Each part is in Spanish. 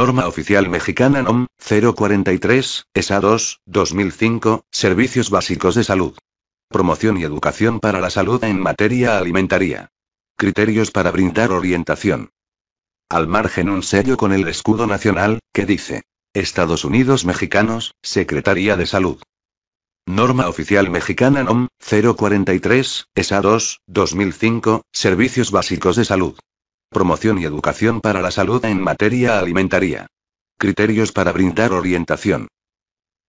Norma Oficial Mexicana NOM 043, ESA 2, 2005, Servicios Básicos de Salud. Promoción y educación para la salud en materia alimentaria. Criterios para brindar orientación. Al margen un sello con el escudo nacional, que dice, Estados Unidos Mexicanos, Secretaría de Salud. Norma Oficial Mexicana NOM 043, ESA 2, 2005, Servicios Básicos de Salud promoción y educación para la salud en materia alimentaria. Criterios para brindar orientación.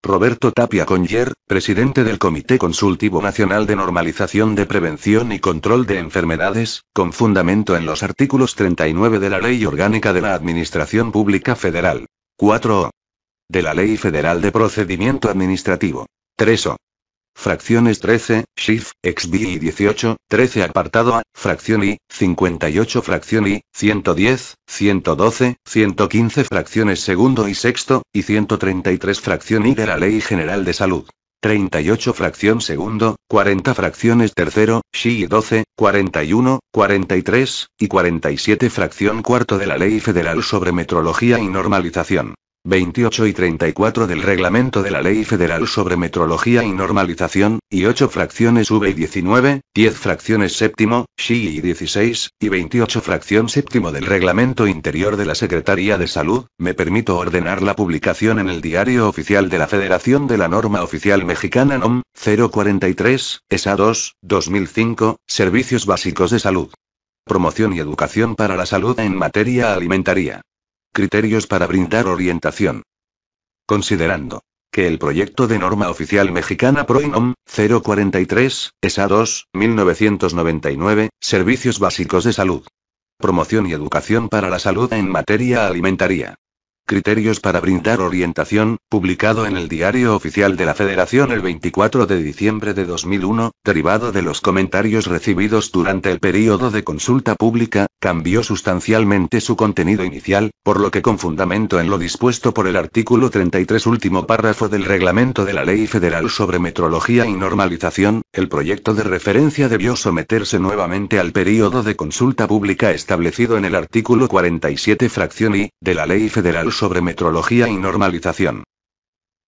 Roberto Tapia Conyer, presidente del Comité Consultivo Nacional de Normalización de Prevención y Control de Enfermedades, con fundamento en los artículos 39 de la Ley Orgánica de la Administración Pública Federal. 4. De la Ley Federal de Procedimiento Administrativo. 3 fracciones 13, shift, xbi y 18, 13 apartado a, fracción I, 58 fracción I, 110, 112, 115 fracciones segundo y sexto, y 133 fracción I de la Ley General de Salud. 38 fracción segundo, 40 fracciones tercero, SHI 12, 41, 43, y 47 fracción cuarto de la Ley Federal sobre Metrología y Normalización. 28 y 34 del Reglamento de la Ley Federal sobre Metrología y Normalización, y 8 fracciones V y 19, 10 fracciones séptimo, xi y 16, y 28 fracción séptimo del Reglamento Interior de la Secretaría de Salud, me permito ordenar la publicación en el Diario Oficial de la Federación de la Norma Oficial Mexicana NOM 043, ESA 2, 2005, Servicios Básicos de Salud. Promoción y Educación para la Salud en materia alimentaria. Criterios para brindar orientación. Considerando que el proyecto de norma oficial mexicana PROINOM 043, ESA 2, 1999, Servicios Básicos de Salud. Promoción y Educación para la Salud en Materia Alimentaria. Criterios para brindar orientación, publicado en el Diario Oficial de la Federación el 24 de diciembre de 2001, derivado de los comentarios recibidos durante el periodo de consulta pública, cambió sustancialmente su contenido inicial, por lo que con fundamento en lo dispuesto por el artículo 33 último párrafo del reglamento de la Ley Federal sobre Metrología y Normalización, el proyecto de referencia debió someterse nuevamente al periodo de consulta pública establecido en el artículo 47 fracción I de la Ley Federal sobre metrología y normalización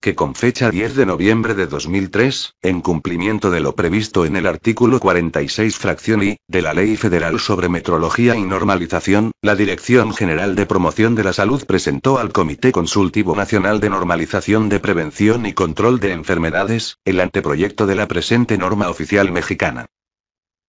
que con fecha 10 de noviembre de 2003, en cumplimiento de lo previsto en el artículo 46 fracción I, de la Ley Federal sobre Metrología y Normalización, la Dirección General de Promoción de la Salud presentó al Comité Consultivo Nacional de Normalización de Prevención y Control de Enfermedades, el anteproyecto de la presente norma oficial mexicana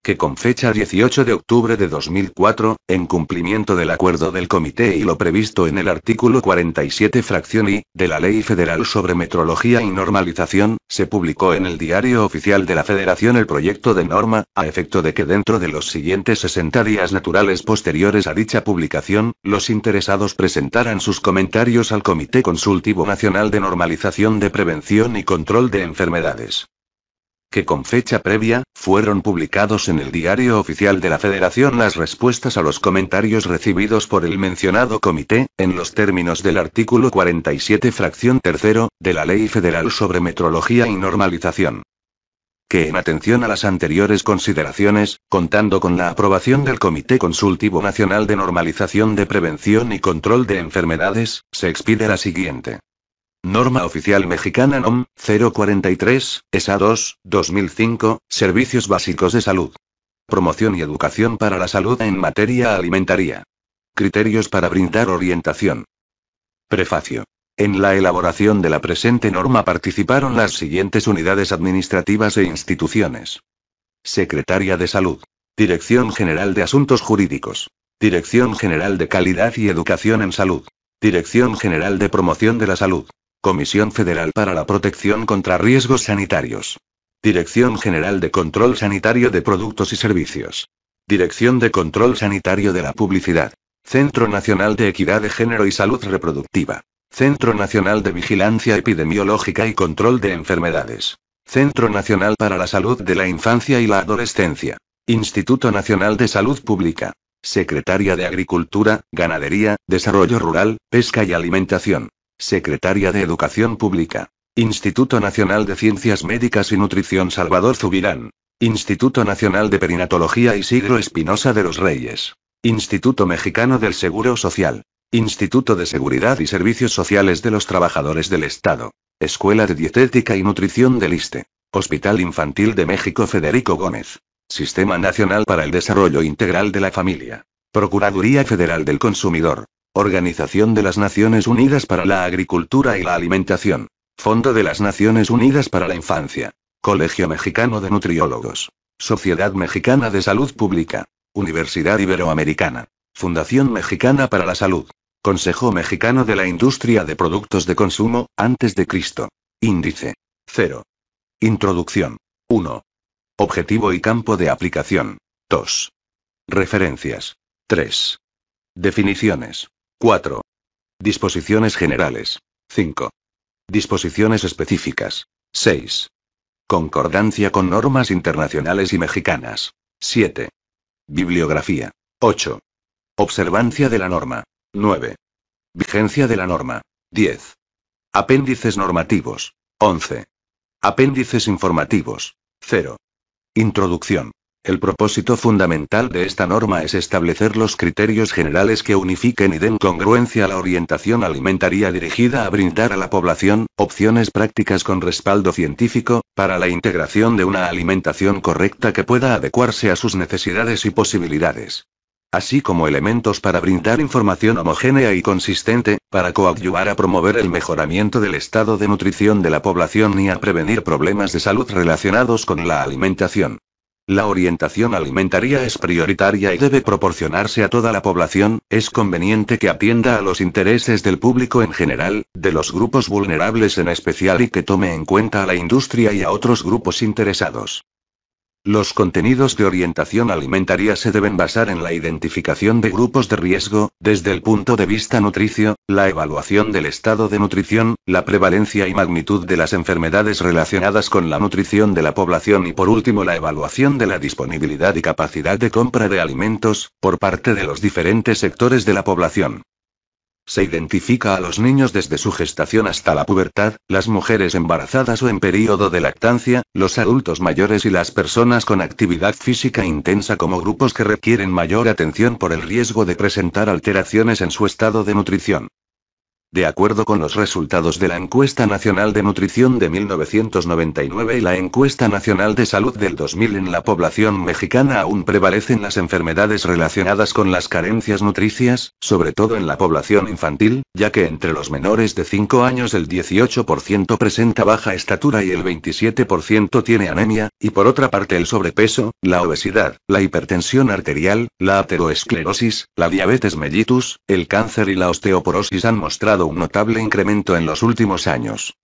que con fecha 18 de octubre de 2004, en cumplimiento del acuerdo del comité y lo previsto en el artículo 47 fracción I, de la Ley Federal sobre Metrología y Normalización, se publicó en el Diario Oficial de la Federación el proyecto de norma, a efecto de que dentro de los siguientes 60 días naturales posteriores a dicha publicación, los interesados presentaran sus comentarios al Comité Consultivo Nacional de Normalización de Prevención y Control de Enfermedades que con fecha previa, fueron publicados en el diario oficial de la Federación las respuestas a los comentarios recibidos por el mencionado comité, en los términos del artículo 47 fracción tercero, de la Ley Federal sobre Metrología y Normalización que en atención a las anteriores consideraciones, contando con la aprobación del Comité Consultivo Nacional de Normalización de Prevención y Control de Enfermedades, se expide la siguiente. Norma Oficial Mexicana NOM 043, ESA 2, 2005, Servicios Básicos de Salud. Promoción y educación para la salud en materia alimentaria. Criterios para brindar orientación. Prefacio. En la elaboración de la presente norma participaron las siguientes unidades administrativas e instituciones. Secretaria de Salud. Dirección General de Asuntos Jurídicos. Dirección General de Calidad y Educación en Salud. Dirección General de Promoción de la Salud. Comisión Federal para la Protección contra Riesgos Sanitarios. Dirección General de Control Sanitario de Productos y Servicios. Dirección de Control Sanitario de la Publicidad. Centro Nacional de Equidad de Género y Salud Reproductiva. Centro Nacional de Vigilancia Epidemiológica y Control de Enfermedades. Centro Nacional para la Salud de la Infancia y la Adolescencia. Instituto Nacional de Salud Pública. Secretaria de Agricultura, Ganadería, Desarrollo Rural, Pesca y Alimentación. Secretaria de Educación Pública. Instituto Nacional de Ciencias Médicas y Nutrición Salvador Zubirán. Instituto Nacional de Perinatología y Isidro Espinosa de los Reyes. Instituto Mexicano del Seguro Social. Instituto de Seguridad y Servicios Sociales de los Trabajadores del Estado. Escuela de Dietética y Nutrición del ISTE. Hospital Infantil de México Federico Gómez. Sistema Nacional para el Desarrollo Integral de la Familia. Procuraduría Federal del Consumidor. Organización de las Naciones Unidas para la Agricultura y la Alimentación. Fondo de las Naciones Unidas para la Infancia. Colegio Mexicano de Nutriólogos. Sociedad Mexicana de Salud Pública. Universidad Iberoamericana. Fundación Mexicana para la Salud. Consejo Mexicano de la Industria de Productos de Consumo, antes de Cristo. Índice. 0. Introducción. 1. Objetivo y campo de aplicación. 2. Referencias. 3. Definiciones. 4. Disposiciones generales. 5. Disposiciones específicas. 6. Concordancia con normas internacionales y mexicanas. 7. Bibliografía. 8. Observancia de la norma. 9. Vigencia de la norma. 10. Apéndices normativos. 11. Apéndices informativos. 0. Introducción. El propósito fundamental de esta norma es establecer los criterios generales que unifiquen y den congruencia a la orientación alimentaria dirigida a brindar a la población opciones prácticas con respaldo científico, para la integración de una alimentación correcta que pueda adecuarse a sus necesidades y posibilidades así como elementos para brindar información homogénea y consistente, para coadyuvar a promover el mejoramiento del estado de nutrición de la población y a prevenir problemas de salud relacionados con la alimentación. La orientación alimentaria es prioritaria y debe proporcionarse a toda la población, es conveniente que atienda a los intereses del público en general, de los grupos vulnerables en especial y que tome en cuenta a la industria y a otros grupos interesados. Los contenidos de orientación alimentaria se deben basar en la identificación de grupos de riesgo, desde el punto de vista nutricio, la evaluación del estado de nutrición, la prevalencia y magnitud de las enfermedades relacionadas con la nutrición de la población y por último la evaluación de la disponibilidad y capacidad de compra de alimentos, por parte de los diferentes sectores de la población. Se identifica a los niños desde su gestación hasta la pubertad, las mujeres embarazadas o en periodo de lactancia, los adultos mayores y las personas con actividad física intensa como grupos que requieren mayor atención por el riesgo de presentar alteraciones en su estado de nutrición. De acuerdo con los resultados de la Encuesta Nacional de Nutrición de 1999 y la Encuesta Nacional de Salud del 2000 en la población mexicana aún prevalecen las enfermedades relacionadas con las carencias nutricias, sobre todo en la población infantil, ya que entre los menores de 5 años el 18% presenta baja estatura y el 27% tiene anemia, y por otra parte el sobrepeso, la obesidad, la hipertensión arterial, la ateroesclerosis, la diabetes mellitus, el cáncer y la osteoporosis han mostrado un notable incremento en los últimos años.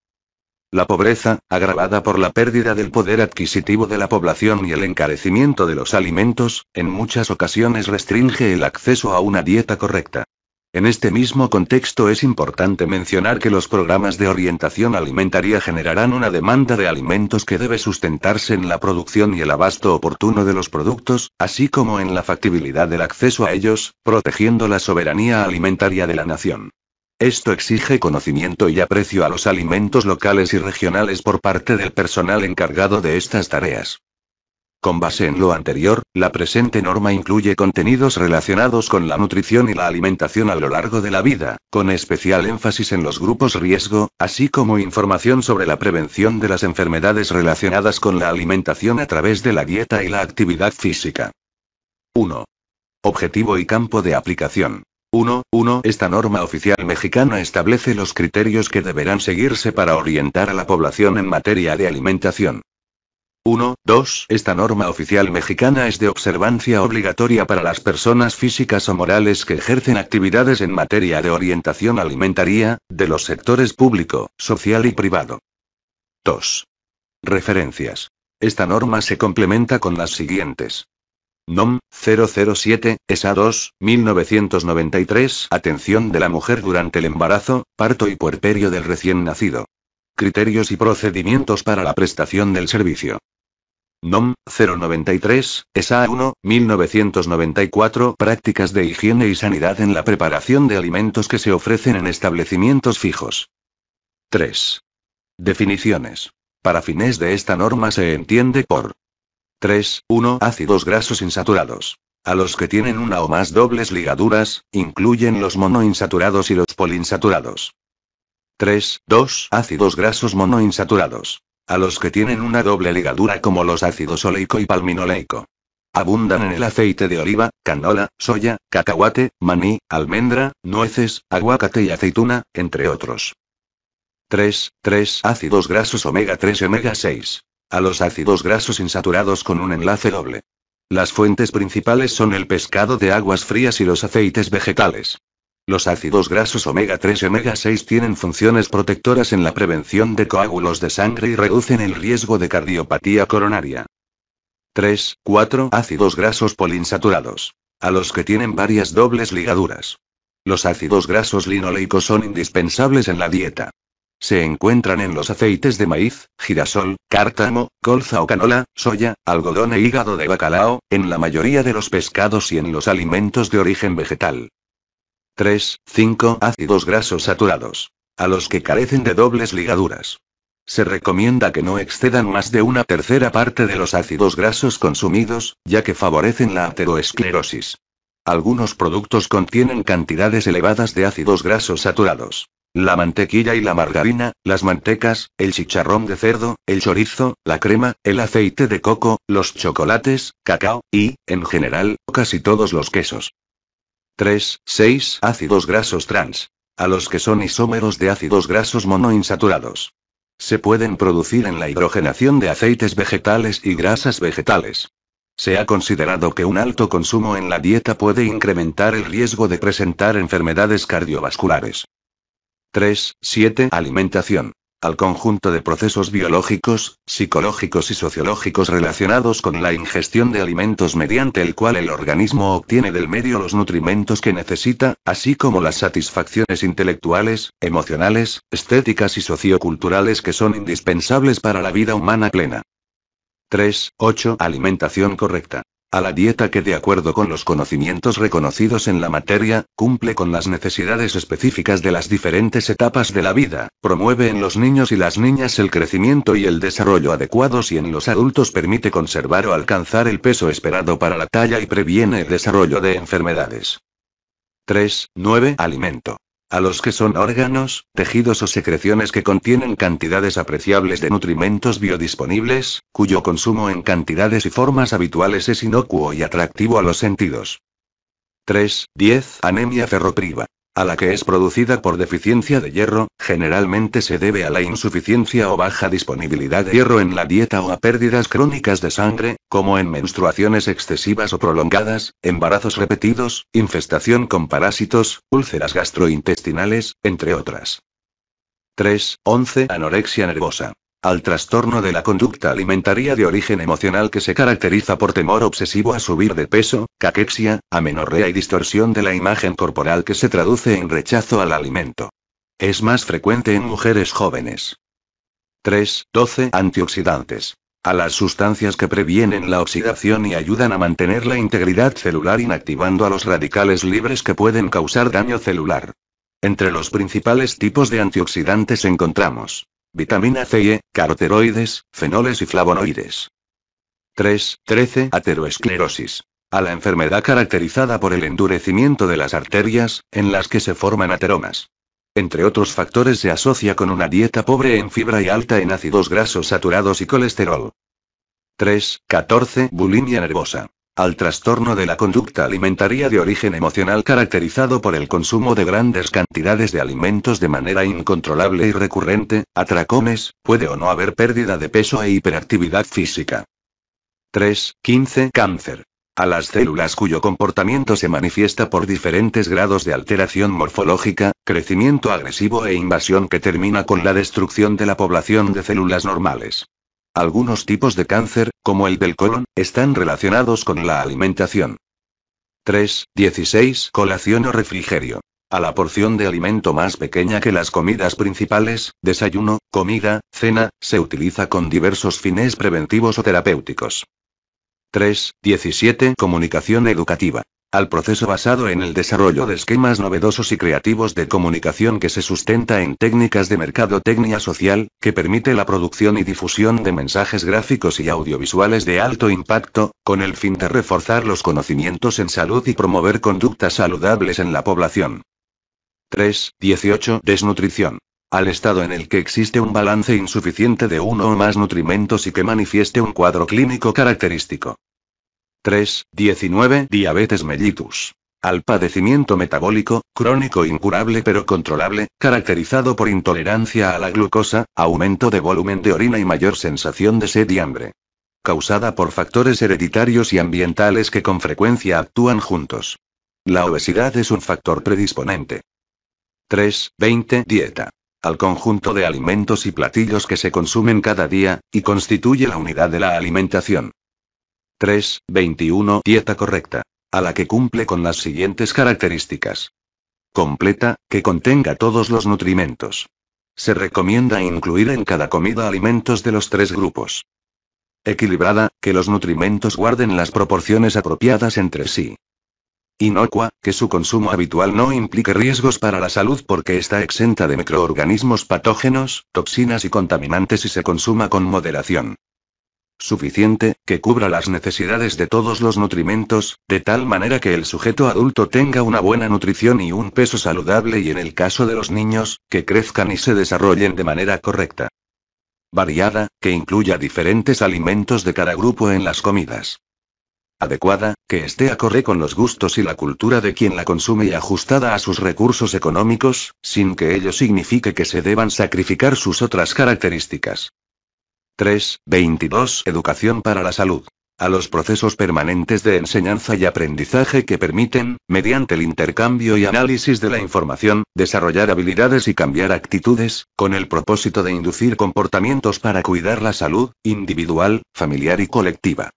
La pobreza, agravada por la pérdida del poder adquisitivo de la población y el encarecimiento de los alimentos, en muchas ocasiones restringe el acceso a una dieta correcta. En este mismo contexto es importante mencionar que los programas de orientación alimentaria generarán una demanda de alimentos que debe sustentarse en la producción y el abasto oportuno de los productos, así como en la factibilidad del acceso a ellos, protegiendo la soberanía alimentaria de la nación. Esto exige conocimiento y aprecio a los alimentos locales y regionales por parte del personal encargado de estas tareas. Con base en lo anterior, la presente norma incluye contenidos relacionados con la nutrición y la alimentación a lo largo de la vida, con especial énfasis en los grupos riesgo, así como información sobre la prevención de las enfermedades relacionadas con la alimentación a través de la dieta y la actividad física. 1. Objetivo y campo de aplicación. 1.1 Esta norma oficial mexicana establece los criterios que deberán seguirse para orientar a la población en materia de alimentación. 1. 2. Esta norma oficial mexicana es de observancia obligatoria para las personas físicas o morales que ejercen actividades en materia de orientación alimentaria, de los sectores público, social y privado. 2. Referencias. Esta norma se complementa con las siguientes. NOM 007, ESA 2, 1993, atención de la mujer durante el embarazo, parto y puerperio del recién nacido. Criterios y procedimientos para la prestación del servicio. NOM 093, ESA 1, 1994, prácticas de higiene y sanidad en la preparación de alimentos que se ofrecen en establecimientos fijos. 3. Definiciones. Para fines de esta norma se entiende por 3, 1 ácidos grasos insaturados. A los que tienen una o más dobles ligaduras, incluyen los monoinsaturados y los polinsaturados 3, 2 ácidos grasos monoinsaturados. A los que tienen una doble ligadura como los ácidos oleico y palminoleico. Abundan en el aceite de oliva, canola, soya, cacahuate, maní, almendra, nueces, aguacate y aceituna, entre otros. 3, 3 ácidos grasos omega 3 y omega 6 a los ácidos grasos insaturados con un enlace doble. Las fuentes principales son el pescado de aguas frías y los aceites vegetales. Los ácidos grasos omega 3 y omega 6 tienen funciones protectoras en la prevención de coágulos de sangre y reducen el riesgo de cardiopatía coronaria. 3. 4. Ácidos grasos polinsaturados, A los que tienen varias dobles ligaduras. Los ácidos grasos linoleicos son indispensables en la dieta. Se encuentran en los aceites de maíz, girasol, cártamo, colza o canola, soya, algodón e hígado de bacalao, en la mayoría de los pescados y en los alimentos de origen vegetal. 3. 5. Ácidos grasos saturados. A los que carecen de dobles ligaduras. Se recomienda que no excedan más de una tercera parte de los ácidos grasos consumidos, ya que favorecen la ateroesclerosis. Algunos productos contienen cantidades elevadas de ácidos grasos saturados. La mantequilla y la margarina, las mantecas, el chicharrón de cerdo, el chorizo, la crema, el aceite de coco, los chocolates, cacao, y, en general, casi todos los quesos. 3. 6. Ácidos grasos trans. A los que son isómeros de ácidos grasos monoinsaturados. Se pueden producir en la hidrogenación de aceites vegetales y grasas vegetales. Se ha considerado que un alto consumo en la dieta puede incrementar el riesgo de presentar enfermedades cardiovasculares. 3, 7. Alimentación. Al conjunto de procesos biológicos, psicológicos y sociológicos relacionados con la ingestión de alimentos mediante el cual el organismo obtiene del medio los nutrimentos que necesita, así como las satisfacciones intelectuales, emocionales, estéticas y socioculturales que son indispensables para la vida humana plena. 3. 8. Alimentación correcta a la dieta que de acuerdo con los conocimientos reconocidos en la materia, cumple con las necesidades específicas de las diferentes etapas de la vida, promueve en los niños y las niñas el crecimiento y el desarrollo adecuados y en los adultos permite conservar o alcanzar el peso esperado para la talla y previene el desarrollo de enfermedades. 3. 9. Alimento a los que son órganos, tejidos o secreciones que contienen cantidades apreciables de nutrimentos biodisponibles, cuyo consumo en cantidades y formas habituales es inocuo y atractivo a los sentidos. 3. 10. Anemia ferropriva a la que es producida por deficiencia de hierro, generalmente se debe a la insuficiencia o baja disponibilidad de hierro en la dieta o a pérdidas crónicas de sangre, como en menstruaciones excesivas o prolongadas, embarazos repetidos, infestación con parásitos, úlceras gastrointestinales, entre otras. 3. 11. Anorexia nervosa al trastorno de la conducta alimentaria de origen emocional que se caracteriza por temor obsesivo a subir de peso, caquexia, amenorrea y distorsión de la imagen corporal que se traduce en rechazo al alimento. Es más frecuente en mujeres jóvenes. 3. 12. Antioxidantes. A las sustancias que previenen la oxidación y ayudan a mantener la integridad celular inactivando a los radicales libres que pueden causar daño celular. Entre los principales tipos de antioxidantes encontramos Vitamina C y caroteroides, fenoles y flavonoides. 3.13. 13. Ateroesclerosis. A la enfermedad caracterizada por el endurecimiento de las arterias, en las que se forman ateromas. Entre otros factores se asocia con una dieta pobre en fibra y alta en ácidos grasos saturados y colesterol. 3.14. Bulimia nervosa al trastorno de la conducta alimentaria de origen emocional caracterizado por el consumo de grandes cantidades de alimentos de manera incontrolable y recurrente, atracones, puede o no haber pérdida de peso e hiperactividad física. 3. 15. Cáncer. A las células cuyo comportamiento se manifiesta por diferentes grados de alteración morfológica, crecimiento agresivo e invasión que termina con la destrucción de la población de células normales. Algunos tipos de cáncer, como el del colon, están relacionados con la alimentación. 3.16 Colación o refrigerio. A la porción de alimento más pequeña que las comidas principales, desayuno, comida, cena, se utiliza con diversos fines preventivos o terapéuticos. 3.17 Comunicación educativa al proceso basado en el desarrollo de esquemas novedosos y creativos de comunicación que se sustenta en técnicas de mercadotecnia social, que permite la producción y difusión de mensajes gráficos y audiovisuales de alto impacto, con el fin de reforzar los conocimientos en salud y promover conductas saludables en la población. 3. 18. Desnutrición al estado en el que existe un balance insuficiente de uno o más nutrimentos y que manifieste un cuadro clínico característico. 3.19 Diabetes mellitus. Al padecimiento metabólico, crónico incurable pero controlable, caracterizado por intolerancia a la glucosa, aumento de volumen de orina y mayor sensación de sed y hambre. Causada por factores hereditarios y ambientales que con frecuencia actúan juntos. La obesidad es un factor predisponente. 3.20. Dieta. Al conjunto de alimentos y platillos que se consumen cada día, y constituye la unidad de la alimentación. 3, 21 dieta correcta. A la que cumple con las siguientes características. Completa, que contenga todos los nutrimentos. Se recomienda incluir en cada comida alimentos de los tres grupos. Equilibrada, que los nutrimentos guarden las proporciones apropiadas entre sí. Inocua, que su consumo habitual no implique riesgos para la salud porque está exenta de microorganismos patógenos, toxinas y contaminantes y se consuma con moderación suficiente, que cubra las necesidades de todos los nutrimentos, de tal manera que el sujeto adulto tenga una buena nutrición y un peso saludable y en el caso de los niños, que crezcan y se desarrollen de manera correcta. Variada, que incluya diferentes alimentos de cada grupo en las comidas. Adecuada, que esté acorde con los gustos y la cultura de quien la consume y ajustada a sus recursos económicos, sin que ello signifique que se deban sacrificar sus otras características. 3.22 Educación para la salud. A los procesos permanentes de enseñanza y aprendizaje que permiten, mediante el intercambio y análisis de la información, desarrollar habilidades y cambiar actitudes, con el propósito de inducir comportamientos para cuidar la salud, individual, familiar y colectiva.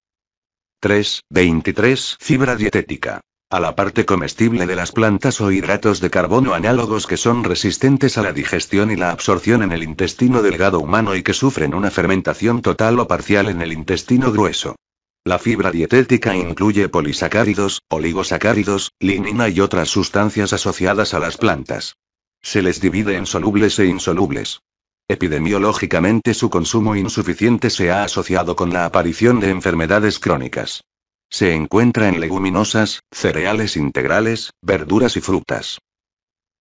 3.23 Fibra dietética a la parte comestible de las plantas o hidratos de carbono análogos que son resistentes a la digestión y la absorción en el intestino delgado humano y que sufren una fermentación total o parcial en el intestino grueso. La fibra dietética incluye polisacáridos, oligosacáridos, linina y otras sustancias asociadas a las plantas. Se les divide en solubles e insolubles. Epidemiológicamente su consumo insuficiente se ha asociado con la aparición de enfermedades crónicas. Se encuentra en leguminosas, cereales integrales, verduras y frutas.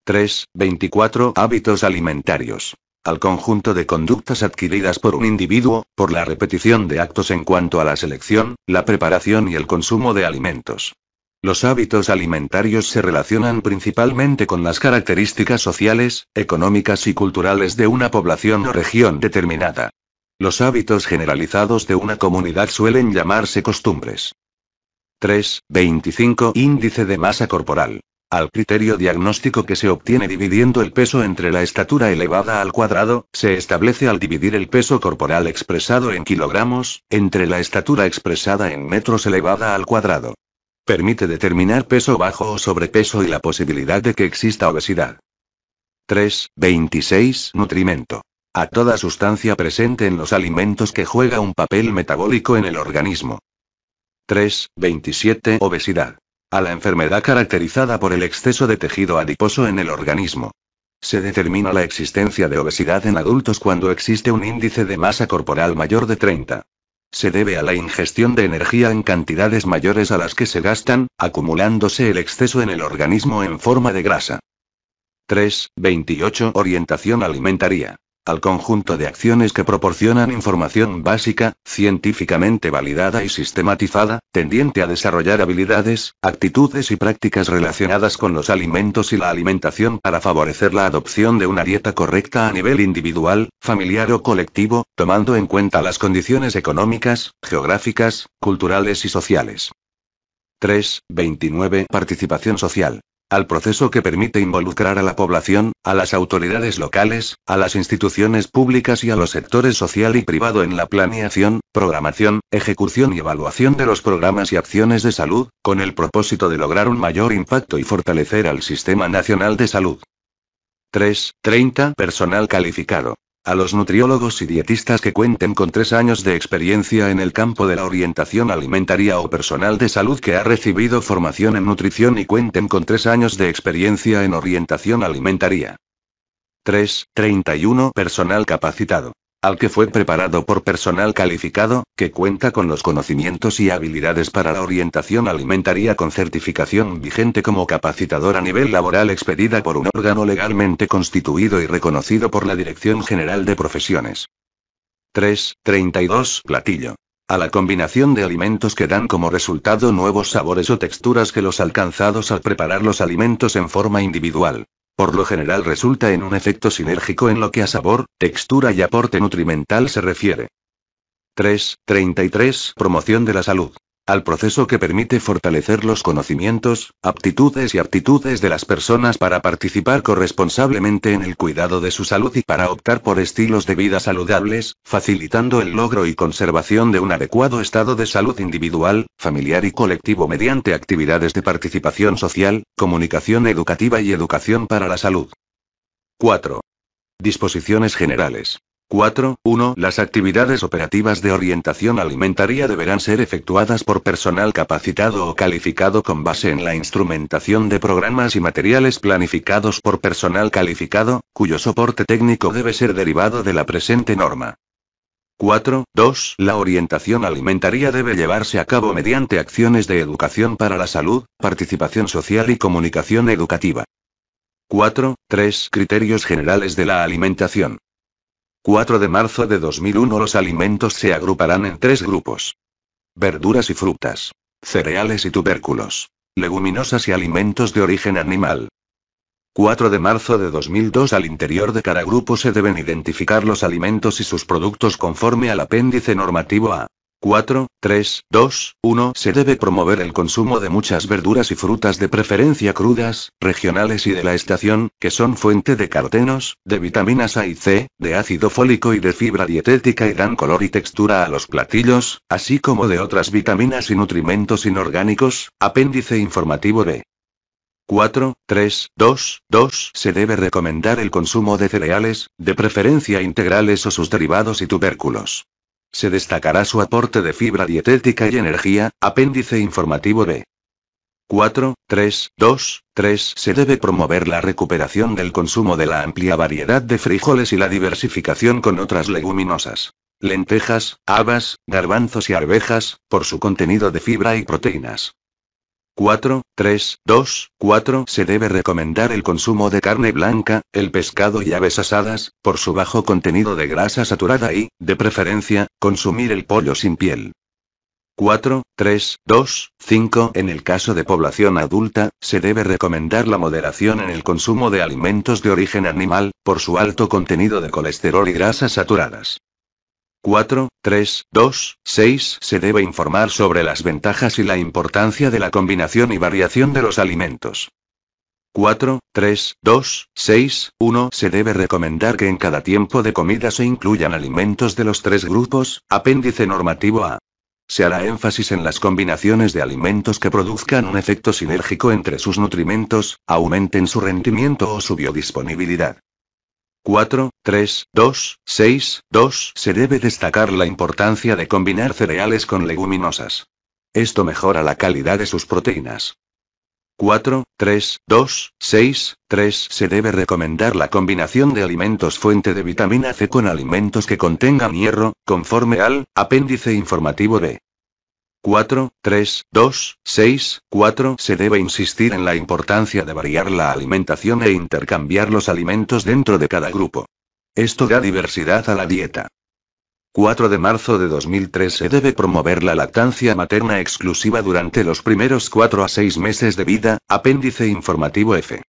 3. 24 hábitos alimentarios. Al conjunto de conductas adquiridas por un individuo, por la repetición de actos en cuanto a la selección, la preparación y el consumo de alimentos. Los hábitos alimentarios se relacionan principalmente con las características sociales, económicas y culturales de una población o región determinada. Los hábitos generalizados de una comunidad suelen llamarse costumbres. 3.25 Índice de masa corporal. Al criterio diagnóstico que se obtiene dividiendo el peso entre la estatura elevada al cuadrado, se establece al dividir el peso corporal expresado en kilogramos, entre la estatura expresada en metros elevada al cuadrado. Permite determinar peso bajo o sobrepeso y la posibilidad de que exista obesidad. 3.26 Nutrimento. A toda sustancia presente en los alimentos que juega un papel metabólico en el organismo. 3.27 Obesidad. A la enfermedad caracterizada por el exceso de tejido adiposo en el organismo. Se determina la existencia de obesidad en adultos cuando existe un índice de masa corporal mayor de 30. Se debe a la ingestión de energía en cantidades mayores a las que se gastan, acumulándose el exceso en el organismo en forma de grasa. 3.28 Orientación alimentaria al conjunto de acciones que proporcionan información básica, científicamente validada y sistematizada, tendiente a desarrollar habilidades, actitudes y prácticas relacionadas con los alimentos y la alimentación para favorecer la adopción de una dieta correcta a nivel individual, familiar o colectivo, tomando en cuenta las condiciones económicas, geográficas, culturales y sociales. 3. 29. Participación social al proceso que permite involucrar a la población, a las autoridades locales, a las instituciones públicas y a los sectores social y privado en la planeación, programación, ejecución y evaluación de los programas y acciones de salud, con el propósito de lograr un mayor impacto y fortalecer al Sistema Nacional de Salud. 3. 30. Personal calificado. A los nutriólogos y dietistas que cuenten con tres años de experiencia en el campo de la orientación alimentaria o personal de salud que ha recibido formación en nutrición y cuenten con tres años de experiencia en orientación alimentaria. 3. 31. Personal capacitado al que fue preparado por personal calificado, que cuenta con los conocimientos y habilidades para la orientación alimentaria con certificación vigente como capacitador a nivel laboral expedida por un órgano legalmente constituido y reconocido por la Dirección General de Profesiones. 3.32 Platillo. A la combinación de alimentos que dan como resultado nuevos sabores o texturas que los alcanzados al preparar los alimentos en forma individual. Por lo general resulta en un efecto sinérgico en lo que a sabor, textura y aporte nutrimental se refiere. 3.33 Promoción de la salud al proceso que permite fortalecer los conocimientos, aptitudes y aptitudes de las personas para participar corresponsablemente en el cuidado de su salud y para optar por estilos de vida saludables, facilitando el logro y conservación de un adecuado estado de salud individual, familiar y colectivo mediante actividades de participación social, comunicación educativa y educación para la salud. 4. Disposiciones generales. 4. 1. Las actividades operativas de orientación alimentaria deberán ser efectuadas por personal capacitado o calificado con base en la instrumentación de programas y materiales planificados por personal calificado, cuyo soporte técnico debe ser derivado de la presente norma. 4.2. La orientación alimentaria debe llevarse a cabo mediante acciones de educación para la salud, participación social y comunicación educativa. 4.3. Criterios generales de la alimentación. 4 de marzo de 2001 Los alimentos se agruparán en tres grupos. Verduras y frutas. Cereales y tubérculos. Leguminosas y alimentos de origen animal. 4 de marzo de 2002 Al interior de cada grupo se deben identificar los alimentos y sus productos conforme al apéndice normativo A. 4, 3, 2, 1. Se debe promover el consumo de muchas verduras y frutas de preferencia crudas, regionales y de la estación, que son fuente de carotenos, de vitaminas A y C, de ácido fólico y de fibra dietética y dan color y textura a los platillos, así como de otras vitaminas y nutrimentos inorgánicos. Apéndice informativo B. 4, 3, 2, 2. Se debe recomendar el consumo de cereales, de preferencia integrales o sus derivados y tubérculos. Se destacará su aporte de fibra dietética y energía, apéndice informativo B. 4, 3, 2, 3. Se debe promover la recuperación del consumo de la amplia variedad de frijoles y la diversificación con otras leguminosas. Lentejas, habas, garbanzos y arvejas, por su contenido de fibra y proteínas. 4, 3, 2, 4 se debe recomendar el consumo de carne blanca, el pescado y aves asadas, por su bajo contenido de grasa saturada y, de preferencia, consumir el pollo sin piel. 4, 3, 2, 5 En el caso de población adulta, se debe recomendar la moderación en el consumo de alimentos de origen animal, por su alto contenido de colesterol y grasas saturadas. 4, 3, 2, 6 se debe informar sobre las ventajas y la importancia de la combinación y variación de los alimentos. 4, 3, 2, 6, 1 se debe recomendar que en cada tiempo de comida se incluyan alimentos de los tres grupos, apéndice normativo A. Se hará énfasis en las combinaciones de alimentos que produzcan un efecto sinérgico entre sus nutrimentos, aumenten su rendimiento o su biodisponibilidad. 4, 3, 2, 6, 2. Se debe destacar la importancia de combinar cereales con leguminosas. Esto mejora la calidad de sus proteínas. 4, 3, 2, 6, 3. Se debe recomendar la combinación de alimentos fuente de vitamina C con alimentos que contengan hierro, conforme al apéndice informativo B. 4, 3, 2, 6, 4. Se debe insistir en la importancia de variar la alimentación e intercambiar los alimentos dentro de cada grupo. Esto da diversidad a la dieta. 4 de marzo de 2003 se debe promover la lactancia materna exclusiva durante los primeros 4 a 6 meses de vida, apéndice informativo F.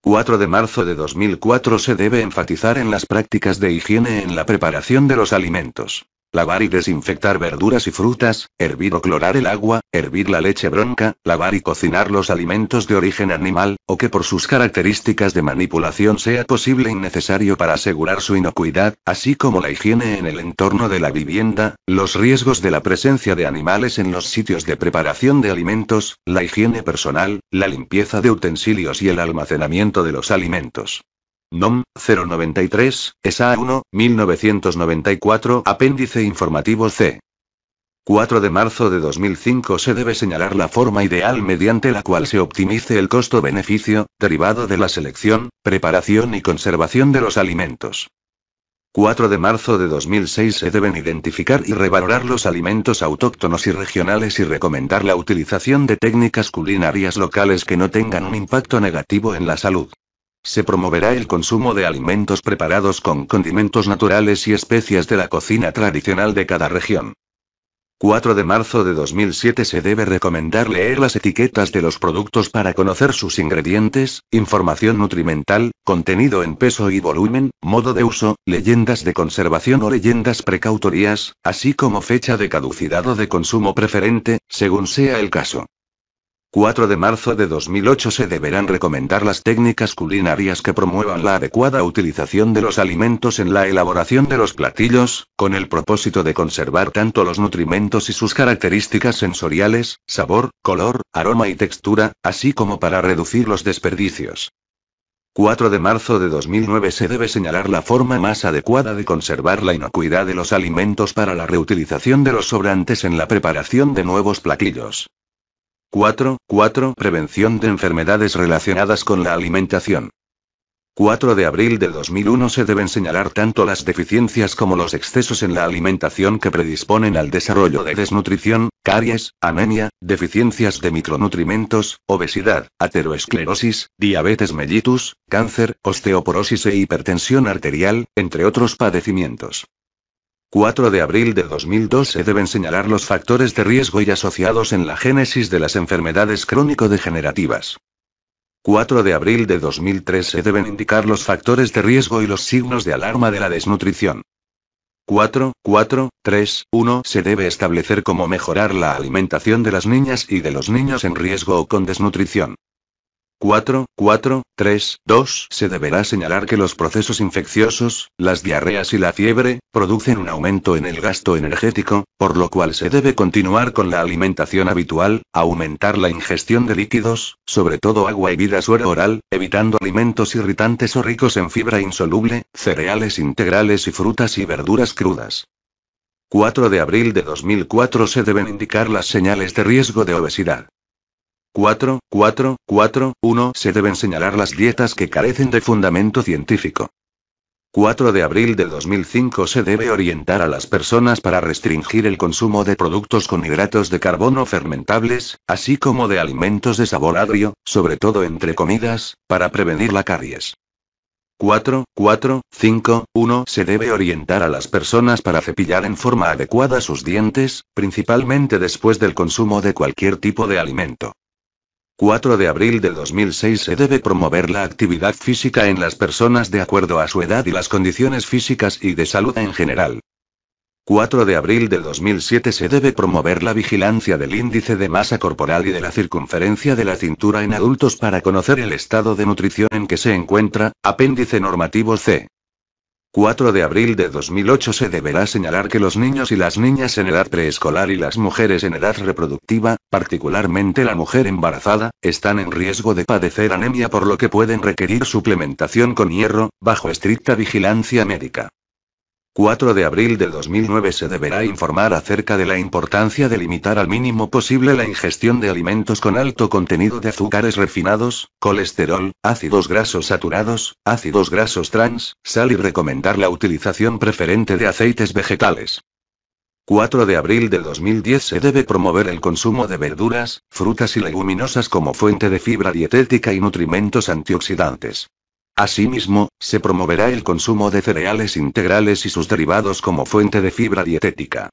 4 de marzo de 2004 se debe enfatizar en las prácticas de higiene en la preparación de los alimentos lavar y desinfectar verduras y frutas, hervir o clorar el agua, hervir la leche bronca, lavar y cocinar los alimentos de origen animal, o que por sus características de manipulación sea posible y necesario para asegurar su inocuidad, así como la higiene en el entorno de la vivienda, los riesgos de la presencia de animales en los sitios de preparación de alimentos, la higiene personal, la limpieza de utensilios y el almacenamiento de los alimentos. NOM 093, sa 1, 1994, Apéndice Informativo C. 4 de marzo de 2005 se debe señalar la forma ideal mediante la cual se optimice el costo-beneficio, derivado de la selección, preparación y conservación de los alimentos. 4 de marzo de 2006 se deben identificar y revalorar los alimentos autóctonos y regionales y recomendar la utilización de técnicas culinarias locales que no tengan un impacto negativo en la salud. Se promoverá el consumo de alimentos preparados con condimentos naturales y especias de la cocina tradicional de cada región. 4 de marzo de 2007 se debe recomendar leer las etiquetas de los productos para conocer sus ingredientes, información nutrimental, contenido en peso y volumen, modo de uso, leyendas de conservación o leyendas precautorias, así como fecha de caducidad o de consumo preferente, según sea el caso. 4 de marzo de 2008 se deberán recomendar las técnicas culinarias que promuevan la adecuada utilización de los alimentos en la elaboración de los platillos, con el propósito de conservar tanto los nutrimentos y sus características sensoriales, sabor, color, aroma y textura, así como para reducir los desperdicios. 4 de marzo de 2009 se debe señalar la forma más adecuada de conservar la inocuidad de los alimentos para la reutilización de los sobrantes en la preparación de nuevos platillos. 4. 4. Prevención de enfermedades relacionadas con la alimentación. 4 de abril de 2001 se deben señalar tanto las deficiencias como los excesos en la alimentación que predisponen al desarrollo de desnutrición, caries, anemia, deficiencias de micronutrimentos, obesidad, ateroesclerosis, diabetes mellitus, cáncer, osteoporosis e hipertensión arterial, entre otros padecimientos. 4 de abril de 2002 se deben señalar los factores de riesgo y asociados en la génesis de las enfermedades crónico-degenerativas. 4 de abril de 2003 se deben indicar los factores de riesgo y los signos de alarma de la desnutrición. 4, 4, 3, 1 se debe establecer cómo mejorar la alimentación de las niñas y de los niños en riesgo o con desnutrición. 4, 4, 3, 2. Se deberá señalar que los procesos infecciosos, las diarreas y la fiebre, producen un aumento en el gasto energético, por lo cual se debe continuar con la alimentación habitual, aumentar la ingestión de líquidos, sobre todo agua y vida suero oral, evitando alimentos irritantes o ricos en fibra insoluble, cereales integrales y frutas y verduras crudas. 4 de abril de 2004 se deben indicar las señales de riesgo de obesidad. 4, 4, se deben señalar las dietas que carecen de fundamento científico. 4 de abril de 2005 se debe orientar a las personas para restringir el consumo de productos con hidratos de carbono fermentables, así como de alimentos de sabor agrio, sobre todo entre comidas, para prevenir la caries. 4, 4, 5, 1 se debe orientar a las personas para cepillar en forma adecuada sus dientes, principalmente después del consumo de cualquier tipo de alimento. 4 de abril de 2006 se debe promover la actividad física en las personas de acuerdo a su edad y las condiciones físicas y de salud en general. 4 de abril de 2007 se debe promover la vigilancia del índice de masa corporal y de la circunferencia de la cintura en adultos para conocer el estado de nutrición en que se encuentra, apéndice normativo C. 4 de abril de 2008 se deberá señalar que los niños y las niñas en edad preescolar y las mujeres en edad reproductiva, particularmente la mujer embarazada, están en riesgo de padecer anemia por lo que pueden requerir suplementación con hierro, bajo estricta vigilancia médica. 4 de abril de 2009 se deberá informar acerca de la importancia de limitar al mínimo posible la ingestión de alimentos con alto contenido de azúcares refinados, colesterol, ácidos grasos saturados, ácidos grasos trans, sal y recomendar la utilización preferente de aceites vegetales. 4 de abril de 2010 se debe promover el consumo de verduras, frutas y leguminosas como fuente de fibra dietética y nutrimentos antioxidantes. Asimismo, se promoverá el consumo de cereales integrales y sus derivados como fuente de fibra dietética.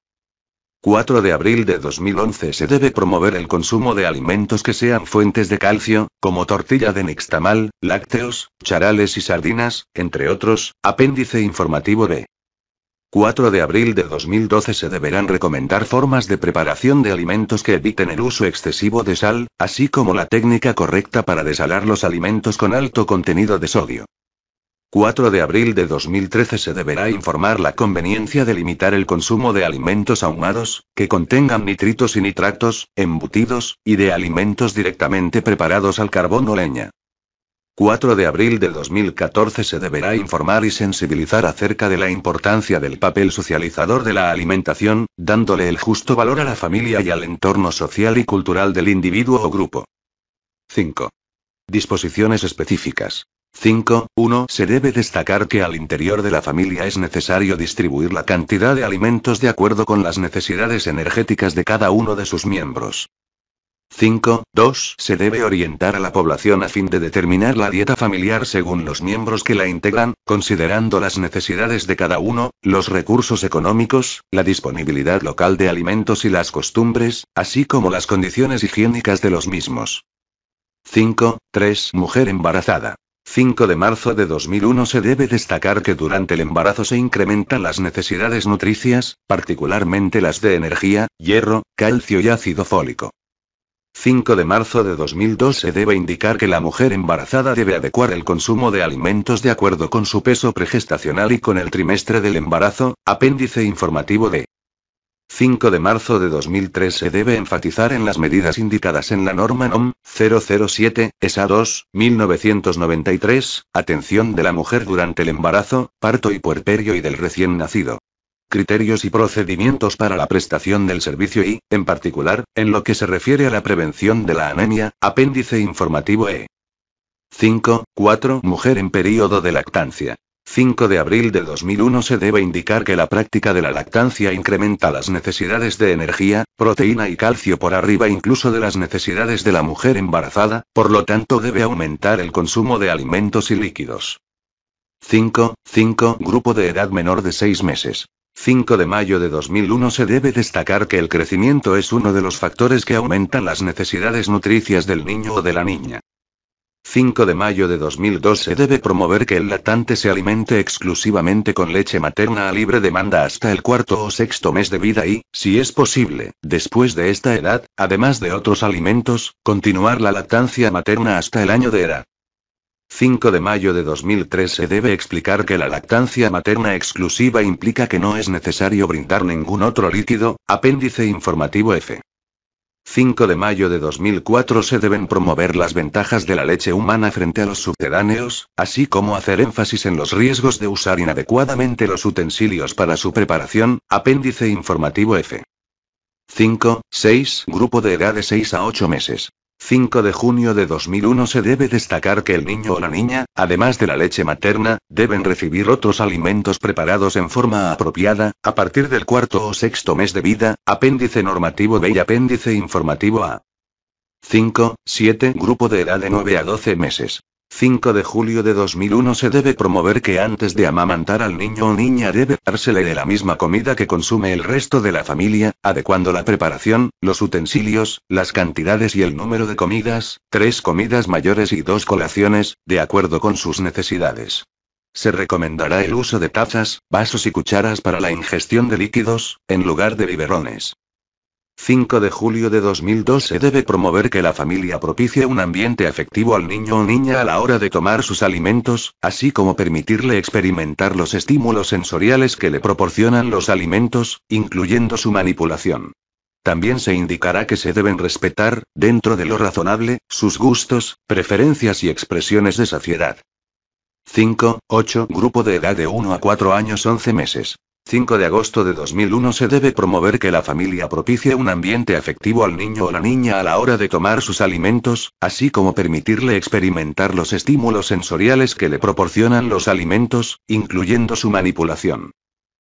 4 de abril de 2011 se debe promover el consumo de alimentos que sean fuentes de calcio, como tortilla de nixtamal, lácteos, charales y sardinas, entre otros, apéndice informativo B. 4 de abril de 2012 se deberán recomendar formas de preparación de alimentos que eviten el uso excesivo de sal, así como la técnica correcta para desalar los alimentos con alto contenido de sodio. 4 de abril de 2013 se deberá informar la conveniencia de limitar el consumo de alimentos ahumados, que contengan nitritos y nitratos, embutidos, y de alimentos directamente preparados al carbón o leña. 4 de abril de 2014 se deberá informar y sensibilizar acerca de la importancia del papel socializador de la alimentación, dándole el justo valor a la familia y al entorno social y cultural del individuo o grupo. 5. Disposiciones específicas. 5. 1. Se debe destacar que al interior de la familia es necesario distribuir la cantidad de alimentos de acuerdo con las necesidades energéticas de cada uno de sus miembros. 5.2 Se debe orientar a la población a fin de determinar la dieta familiar según los miembros que la integran, considerando las necesidades de cada uno, los recursos económicos, la disponibilidad local de alimentos y las costumbres, así como las condiciones higiénicas de los mismos. 5.3 Mujer embarazada. 5 de marzo de 2001 se debe destacar que durante el embarazo se incrementan las necesidades nutricias, particularmente las de energía, hierro, calcio y ácido fólico. 5 de marzo de 2002 se debe indicar que la mujer embarazada debe adecuar el consumo de alimentos de acuerdo con su peso pregestacional y con el trimestre del embarazo, apéndice informativo de 5 de marzo de 2003 se debe enfatizar en las medidas indicadas en la norma NOM 007, ESA 2, 1993, atención de la mujer durante el embarazo, parto y puerperio y del recién nacido criterios y procedimientos para la prestación del servicio y, en particular, en lo que se refiere a la prevención de la anemia, apéndice informativo E. 5. 4. Mujer en periodo de lactancia. 5 de abril de 2001 se debe indicar que la práctica de la lactancia incrementa las necesidades de energía, proteína y calcio por arriba incluso de las necesidades de la mujer embarazada, por lo tanto debe aumentar el consumo de alimentos y líquidos. 5. Grupo de edad menor de 6 meses. 5 de mayo de 2001 se debe destacar que el crecimiento es uno de los factores que aumentan las necesidades nutricias del niño o de la niña. 5 de mayo de 2002 se debe promover que el lactante se alimente exclusivamente con leche materna a libre demanda hasta el cuarto o sexto mes de vida y, si es posible, después de esta edad, además de otros alimentos, continuar la lactancia materna hasta el año de edad. 5 de mayo de 2003 se debe explicar que la lactancia materna exclusiva implica que no es necesario brindar ningún otro líquido, apéndice informativo F. 5 de mayo de 2004 se deben promover las ventajas de la leche humana frente a los subterráneos, así como hacer énfasis en los riesgos de usar inadecuadamente los utensilios para su preparación, apéndice informativo F. 5, 6, grupo de edad de 6 a 8 meses. 5 de junio de 2001 se debe destacar que el niño o la niña, además de la leche materna, deben recibir otros alimentos preparados en forma apropiada, a partir del cuarto o sexto mes de vida, apéndice normativo B y apéndice informativo A. 5, 7 Grupo de edad de 9 a 12 meses. 5 de julio de 2001 se debe promover que antes de amamantar al niño o niña debe dársele de la misma comida que consume el resto de la familia, adecuando la preparación, los utensilios, las cantidades y el número de comidas, tres comidas mayores y dos colaciones, de acuerdo con sus necesidades. Se recomendará el uso de tazas, vasos y cucharas para la ingestión de líquidos, en lugar de biberones. 5 de julio de 2002 se debe promover que la familia propicie un ambiente afectivo al niño o niña a la hora de tomar sus alimentos, así como permitirle experimentar los estímulos sensoriales que le proporcionan los alimentos, incluyendo su manipulación. También se indicará que se deben respetar, dentro de lo razonable, sus gustos, preferencias y expresiones de saciedad. 5, 8, grupo de edad de 1 a 4 años 11 meses. 5 de agosto de 2001 se debe promover que la familia propicie un ambiente afectivo al niño o la niña a la hora de tomar sus alimentos, así como permitirle experimentar los estímulos sensoriales que le proporcionan los alimentos, incluyendo su manipulación.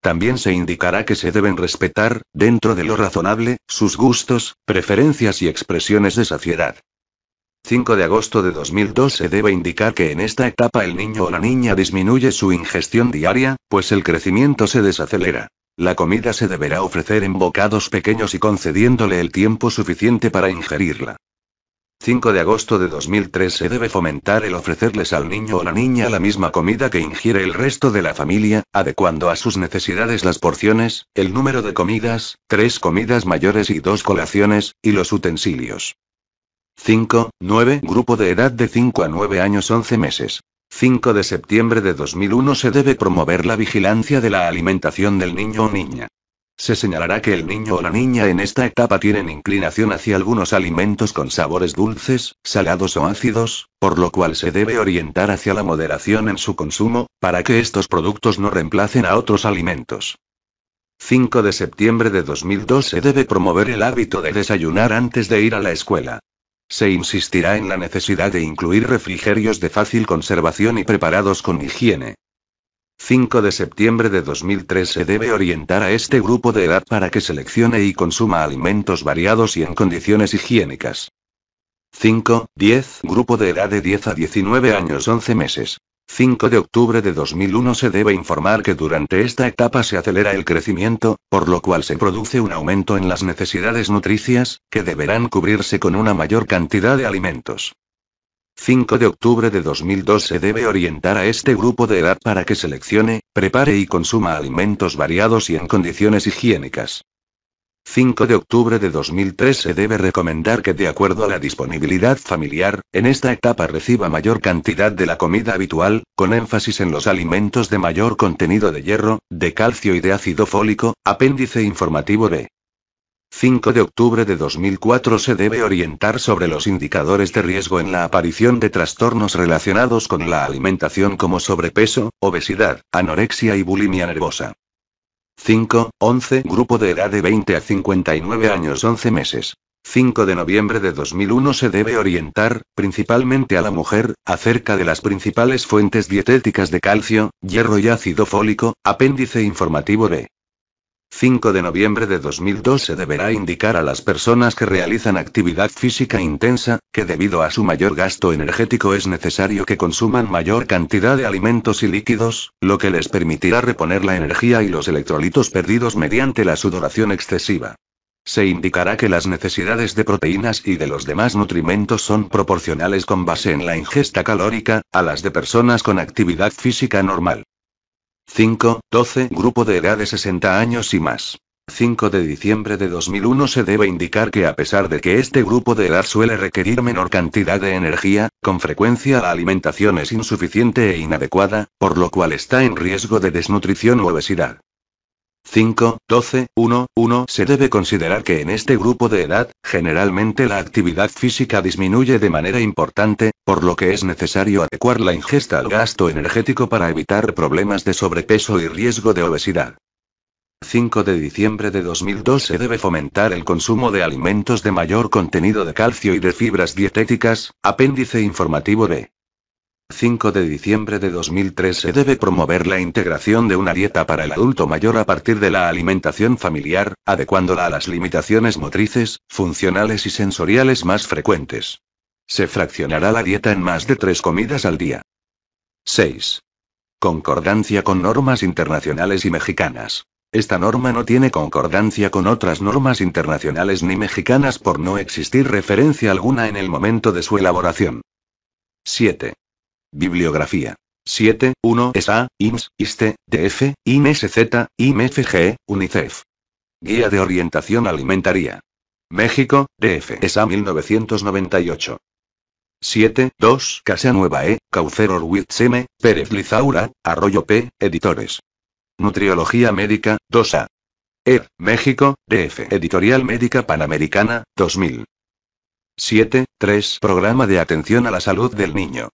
También se indicará que se deben respetar, dentro de lo razonable, sus gustos, preferencias y expresiones de saciedad. 5 de agosto de 2002 se debe indicar que en esta etapa el niño o la niña disminuye su ingestión diaria, pues el crecimiento se desacelera. La comida se deberá ofrecer en bocados pequeños y concediéndole el tiempo suficiente para ingerirla. 5 de agosto de 2003 se debe fomentar el ofrecerles al niño o la niña la misma comida que ingiere el resto de la familia, adecuando a sus necesidades las porciones, el número de comidas, tres comidas mayores y dos colaciones, y los utensilios. 5, 9, grupo de edad de 5 a 9 años 11 meses. 5 de septiembre de 2001 se debe promover la vigilancia de la alimentación del niño o niña. Se señalará que el niño o la niña en esta etapa tienen inclinación hacia algunos alimentos con sabores dulces, salados o ácidos, por lo cual se debe orientar hacia la moderación en su consumo, para que estos productos no reemplacen a otros alimentos. 5 de septiembre de 2002 se debe promover el hábito de desayunar antes de ir a la escuela. Se insistirá en la necesidad de incluir refrigerios de fácil conservación y preparados con higiene. 5 de septiembre de 2003 se debe orientar a este grupo de edad para que seleccione y consuma alimentos variados y en condiciones higiénicas. 5, 10, grupo de edad de 10 a 19 años 11 meses. 5 de octubre de 2001 se debe informar que durante esta etapa se acelera el crecimiento, por lo cual se produce un aumento en las necesidades nutricias, que deberán cubrirse con una mayor cantidad de alimentos. 5 de octubre de 2002 se debe orientar a este grupo de edad para que seleccione, prepare y consuma alimentos variados y en condiciones higiénicas. 5 de octubre de 2003 se debe recomendar que de acuerdo a la disponibilidad familiar, en esta etapa reciba mayor cantidad de la comida habitual, con énfasis en los alimentos de mayor contenido de hierro, de calcio y de ácido fólico, apéndice informativo B. 5 de octubre de 2004 se debe orientar sobre los indicadores de riesgo en la aparición de trastornos relacionados con la alimentación como sobrepeso, obesidad, anorexia y bulimia nervosa. 5, 11, grupo de edad de 20 a 59 años 11 meses. 5 de noviembre de 2001 se debe orientar, principalmente a la mujer, acerca de las principales fuentes dietéticas de calcio, hierro y ácido fólico, apéndice informativo B. 5 de noviembre de 2002 se deberá indicar a las personas que realizan actividad física intensa, que debido a su mayor gasto energético es necesario que consuman mayor cantidad de alimentos y líquidos, lo que les permitirá reponer la energía y los electrolitos perdidos mediante la sudoración excesiva. Se indicará que las necesidades de proteínas y de los demás nutrimentos son proporcionales con base en la ingesta calórica, a las de personas con actividad física normal. 5.12 grupo de edad de 60 años y más. 5 de diciembre de 2001 se debe indicar que a pesar de que este grupo de edad suele requerir menor cantidad de energía, con frecuencia la alimentación es insuficiente e inadecuada, por lo cual está en riesgo de desnutrición u obesidad. 5, 12, 1, 1. Se debe considerar que en este grupo de edad, generalmente la actividad física disminuye de manera importante, por lo que es necesario adecuar la ingesta al gasto energético para evitar problemas de sobrepeso y riesgo de obesidad. 5 de diciembre de 2002 se debe fomentar el consumo de alimentos de mayor contenido de calcio y de fibras dietéticas, apéndice informativo B. 5 de diciembre de 2003 se debe promover la integración de una dieta para el adulto mayor a partir de la alimentación familiar, adecuándola a las limitaciones motrices, funcionales y sensoriales más frecuentes. Se fraccionará la dieta en más de tres comidas al día. 6. Concordancia con normas internacionales y mexicanas. Esta norma no tiene concordancia con otras normas internacionales ni mexicanas por no existir referencia alguna en el momento de su elaboración. 7. Bibliografía. 7.1 SA, ims ISTE, DF, IMSZ, IMFG, UNICEF. Guía de Orientación Alimentaria. México, DF SA 1998. 7.2 2 Casa Nueva E, Caucer Orwitz M, Pérez Lizaura, Arroyo P, Editores. Nutriología Médica, 2A. E. México, DF Editorial Médica Panamericana, 2000. 7.3 Programa de Atención a la Salud del Niño.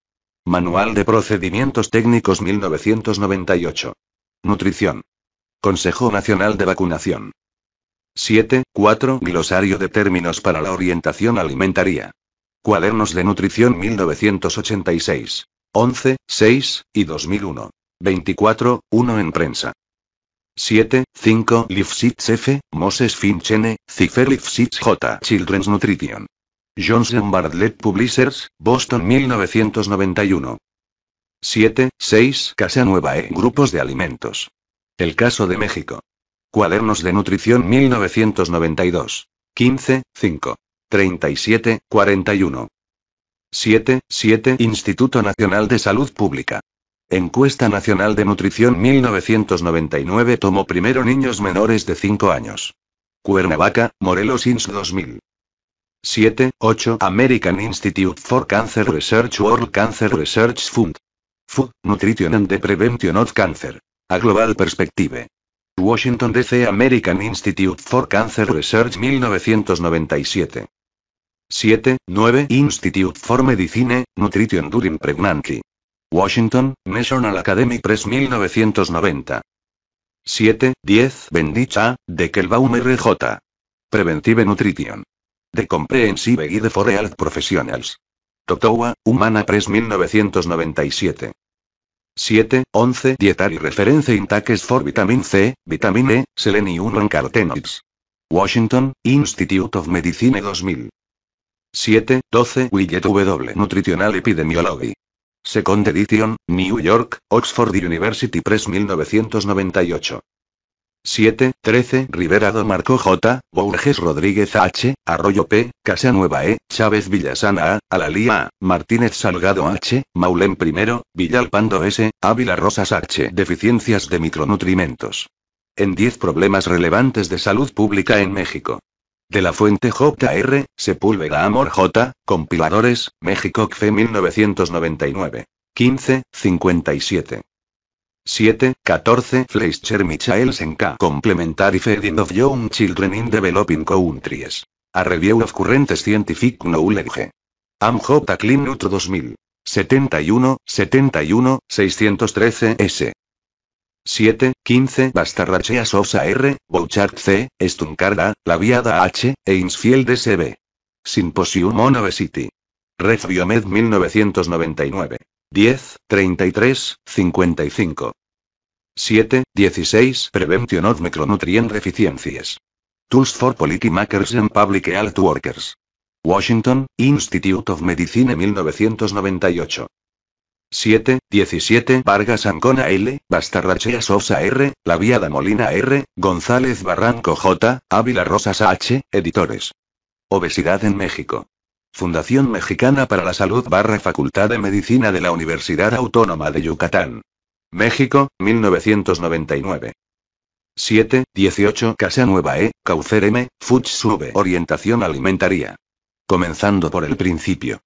Manual de Procedimientos Técnicos 1998. Nutrición. Consejo Nacional de Vacunación. 74. 4. Glosario de términos para la orientación alimentaria. Cuadernos de Nutrición 1986. 11, 6, y 2001. 24, 1 en prensa. 7, 5, Lifsitz F, Moses Finchene, Cifer J, Children's Nutrition. Johnson Bartlett Publishers, Boston 1991. 7. 6. Casa Nueva E. Grupos de alimentos. El caso de México. Cuadernos de Nutrición 1992. 15. 5. 37. 41. 7. 7. Instituto Nacional de Salud Pública. Encuesta Nacional de Nutrición 1999 tomó primero niños menores de 5 años. Cuernavaca, Morelos INS 2000. 7, American Institute for Cancer Research World Cancer Research Fund. Food, Nutrition and the Prevention of Cancer. A Global Perspective. Washington DC American Institute for Cancer Research 1997. 7, 9 Institute for Medicine, Nutrition During Pregnancy. Washington, National Academy Press 1990. 7, 10 Bendicha, A, de RJ. Preventive Nutrition. The Comprehensive Guide for Health Professionals. Totowa, Humana Press 1997. 7, 11 Dietary Reference Intakes for Vitamin C, Vitamin E, Selenium and Carotenoids. Washington, Institute of Medicine 2000. 7, 12 Widget W Nutritional Epidemiology. Second Edition, New York, Oxford University Press 1998. 7, 13, Riverado Marco J, Borges Rodríguez H, Arroyo P, Casa Nueva E, Chávez Villasana A, Alalía A, Martínez Salgado H, Maulén I, Villalpando S, Ávila Rosas H. Deficiencias de micronutrimentos. En 10 problemas relevantes de salud pública en México. De la fuente JR, Sepúlveda Amor J, Compiladores, México CFE 1999. 15, 57. 7, 14 Fleischer Michael K. Complementary Feeding of Young Children in Developing Countries. A Review of Current Scientific Knowledge. J. Clean Nutro 2000. 71, 71, 613 S. 7, 15 Bastarrachea Sosa R, Bouchard C, Stuncarda, Laviada H, Einsfield SB. Symposium on Obesity. Red Biomed 1999. 10, 33, 55. 7, 16 Prevention of Micronutrient Deficiencies. Tools for makers and Public Health Workers. Washington, Institute of Medicine 1998. 7, 17 Vargas Ancona L, Bastarrachea Sosa R, La Viada Molina R, González Barranco J, Ávila Rosas H, editores. Obesidad en México. Fundación Mexicana para la Salud barra Facultad de Medicina de la Universidad Autónoma de Yucatán. México, 1999. 7, 18 Casa Nueva E, Caucer M, Fuchs Sube Orientación Alimentaria. Comenzando por el principio.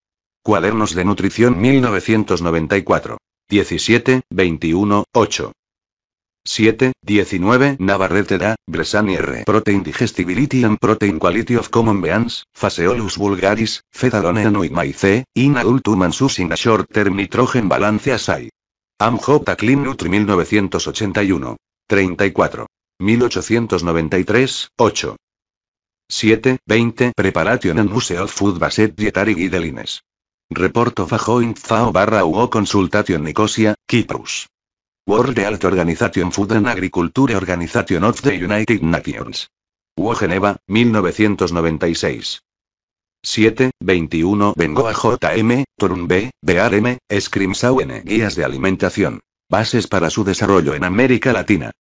Cuadernos de Nutrición 1994. 17, 21, 8. 7, 19 Navarrete da, Bresani R. Protein Digestibility and Protein Quality of Common Beans, Phaseolus vulgaris, Fedalone y In Adult humans in a Short Term Nitrogen Balance Assay. Amjota Clean Nutri 1981. 34. 1893, 8. 7, 20 Preparation and Use of Food Based Dietary Guidelines. Report of a Joint barra UO Consultation Nicosia, Cyprus. World Health Organization Food and Agriculture Organization of the United Nations. UO Geneva, 1996. 7, 21 Bengoa JM, Torun B, BRM, N. Guías de Alimentación. Bases para su desarrollo en América Latina.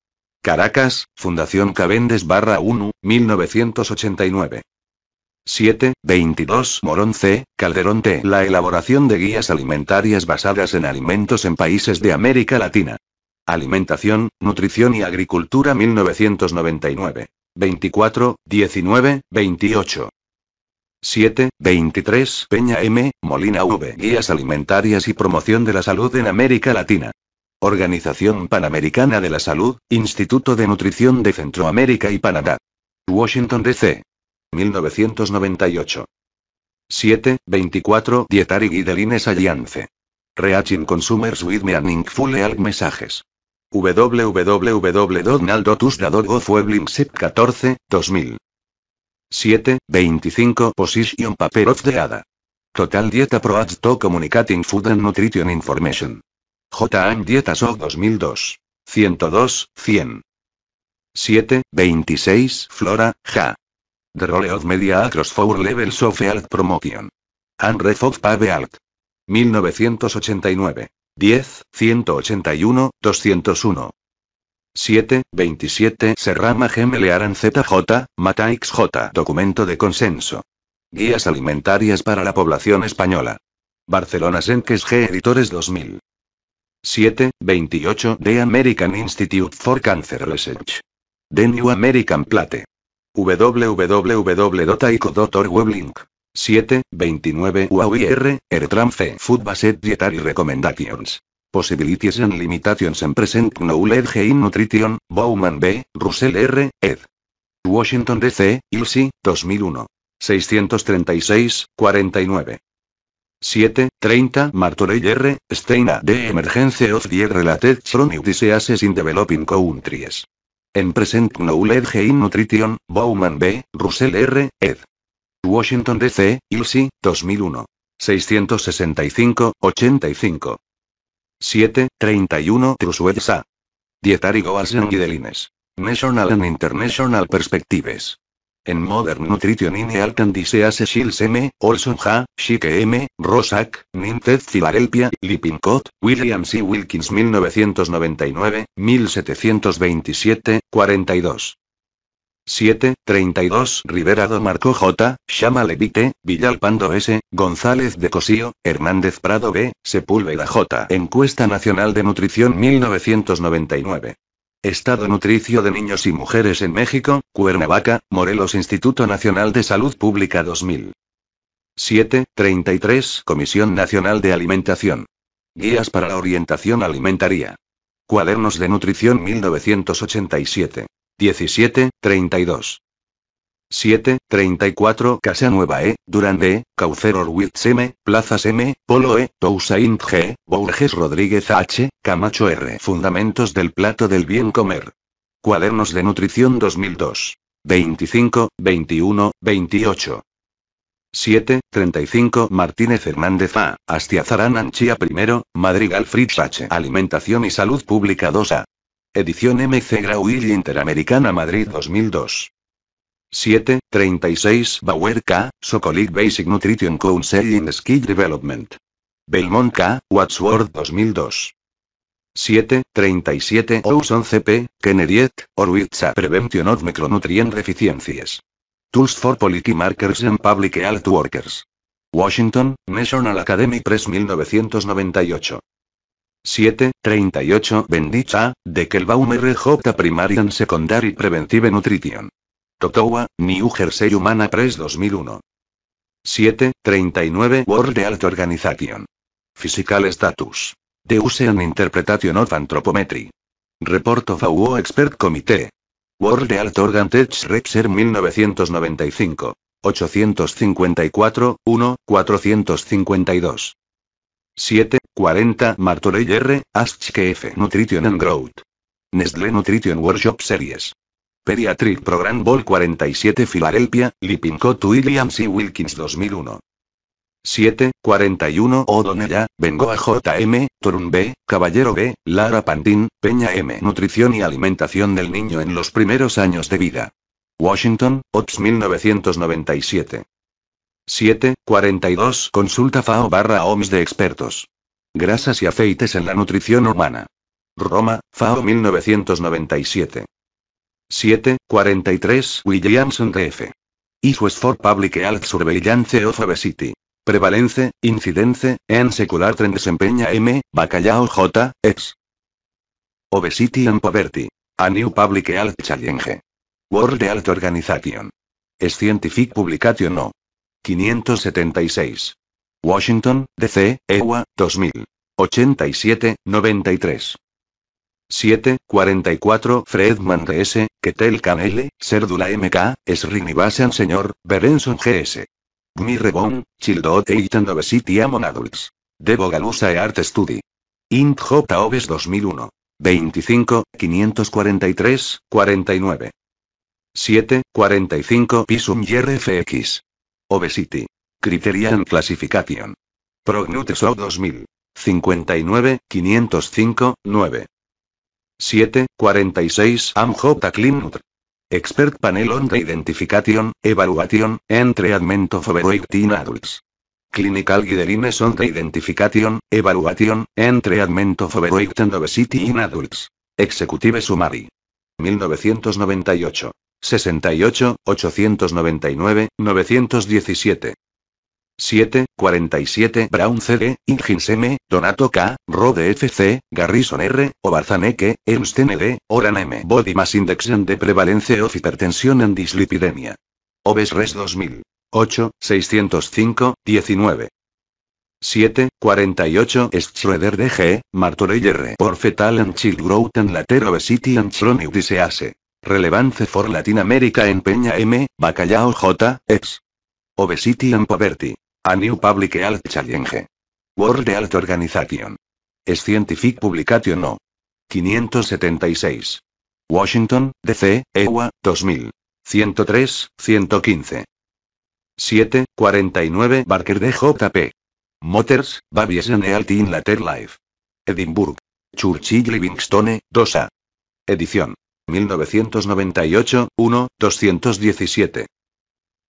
Caracas, Fundación Cabendes barra 1, 1989. 7, 22 Morón C, Calderón T. La elaboración de guías alimentarias basadas en alimentos en países de América Latina. Alimentación, Nutrición y Agricultura 1999. 24, 19, 28. 7, 23 Peña M, Molina V. Guías Alimentarias y Promoción de la Salud en América Latina. Organización Panamericana de la Salud, Instituto de Nutrición de Centroamérica y Panamá. Washington, D.C. 1998. 7, 24 Dietary Guidelines Alliance. Reaching Consumers with Meaningful Health Messages www.donaldotusda.gov 14, 2000. 7, 25 Position Paper of the ADA. Total Dieta Pro to Communicating Food and Nutrition Information. JM Dietas of 2002. 102, 100. 7, 26 Flora, Ja. The Role of Media Across Four Levels of Health Promotion. Ref of Pave Alt. 1989. 10, 181, 201. 7, 27 Serrama Gemelearan ZJ, Mataix J. Documento de consenso. Guías alimentarias para la población española. Barcelona Senques G Editores 2000. 7, 28 The American Institute for Cancer Research. The New American Plate. www.ico.org weblink. 7, 29 UAUIR, ERTRAMFE, C. Food-based dietary recommendations. Possibilities and limitations IN present knowledge in nutrition, Bowman B., Russell R., ed. Washington D.C., ILSI, 2001. 636, 49. 7, 30, Martorell R., Steina de EMERGENCIA of the Related Chronic Diseases in Developing Countries. En Present Knowledge in Nutrition, Bowman B., Russell R., ed. Washington DC, ILSI, 2001. 665, 85. 7, 31 Truswells A. Dietary Goals Guidelines. National and International Perspectives. En Modern Nutrition in Health and M, Olson Ha, Shike M, Rosak, Ninted Philadelphia, Lippincott, William C. Wilkins 1999, 1727, 42. 732 32 Rivera Marco J, Chama Levite, Villalpando S, González de Cosío, Hernández Prado B, Sepúlveda J. Encuesta Nacional de Nutrición 1999. Estado Nutricio de Niños y Mujeres en México, Cuernavaca, Morelos Instituto Nacional de Salud Pública 2000. 7, Comisión Nacional de Alimentación. Guías para la Orientación Alimentaria. Cuadernos de Nutrición 1987. 17, 32. 7, 34 Casa Nueva E, Durande, Caucero M, Plazas M, Polo E, Tousaint G, Borges Rodríguez H, Camacho R. Fundamentos del Plato del Bien Comer. Cuadernos de Nutrición 2002. 25, 21, 28. 7, 35 Martínez Hernández A, Astiazarán Anchía I, Madrigal Fritz H. Alimentación y Salud Pública 2A. Edición MC Grauil Interamericana Madrid 2002. 736 36 Bauer K, Sokolik Basic Nutrition Council Skill Development. Belmont K, Wadsworth 2002. 737 37 11 CP, Kenneriet, Orwitza Prevention of Micronutrient Deficiencies. Tools for Policy Markers and Public Health Workers. Washington, National Academy Press 1998. 7, 38 Bendita, de Kelbaumer RJ Primarian and Secondary Preventive Nutrition. Totowa, New Jersey Humana Press 2001. 7, 39 World Health Organization. Physical Status. The Use and Interpretation of Anthropometry. Report of AUO Expert Committee. World Health Organ Tech Repser 1995. 854, 1, 452. 7, 40 Martorell R, F. Nutrition and Growth. Nestlé Nutrition Workshop Series. Pediatric Program Ball 47 Philadelphia, Lippincott Williams y Wilkins 2001. 7, 41 O'Donnell Bengoa JM, Torun B, Caballero B, Lara Pantin, Peña M. Nutrición y alimentación del niño en los primeros años de vida. Washington, Ops 1997. 7.42 Consulta FAO barra OMS de expertos. Grasas y aceites en la nutrición humana. Roma, FAO 1997. 7, 43. Williamson D.F. Issues for Public Health Surveillance of Obesity. Prevalence, Incidence, en Secular Trend Desempeña M, Bacallao J, ex. Obesity and Poverty. A New Public Health Challenge. World Health Organization. Scientific Publication No. 576. Washington, D.C., EWA, 2000. 87, 93. 7, 44 Fredman D.S., Ketel L., Cerdula M.K., Srinivasan Sr., Berenson G.S. Gmirebon, Childot Eitan y Amon Adults. De Galusa e Art Study. Int 2001. 25, 543, 49. 7, 45 Pisum YRFX. Obesity. Criteria clasificación. Classification. O. 2000. 59, 505, 9. 7, 46 AMJ Expert Panel on the Identification, Evaluation, Entre Treatment of Overweight in Adults. Clinical Guidelines on the Identification, Evaluation, Entre Admento of Obesity in Adults. Executive Summary. 1998. 68, 899, 917. 7, 47 Brown CD, Ingins M, Donato K, Rode FC, Garrison R, Obarzaneque, Ernst ND, e Oran M. Body Mass Index and de Prevalence of Hipertensión and Dislipidemia. Obes Res 2000. 8, 605, 19. 7, 48 Schroeder DG, Martorell R. Por and Child Growth and Later Obesity and Chronic Disease. Relevance for Latin America en Peña M, Bacallao J, ex. Obesity and Poverty. A New Public Health Challenge. World Health Organization. Scientific Publication No. 576. Washington, D.C., EWA, 2000. 103, 115. 7, 49 Barker de J.P. Motors, Babies and in Later Life. Edinburgh. Churchill Livingstone, 2A. Edición. 1998, 1, 217.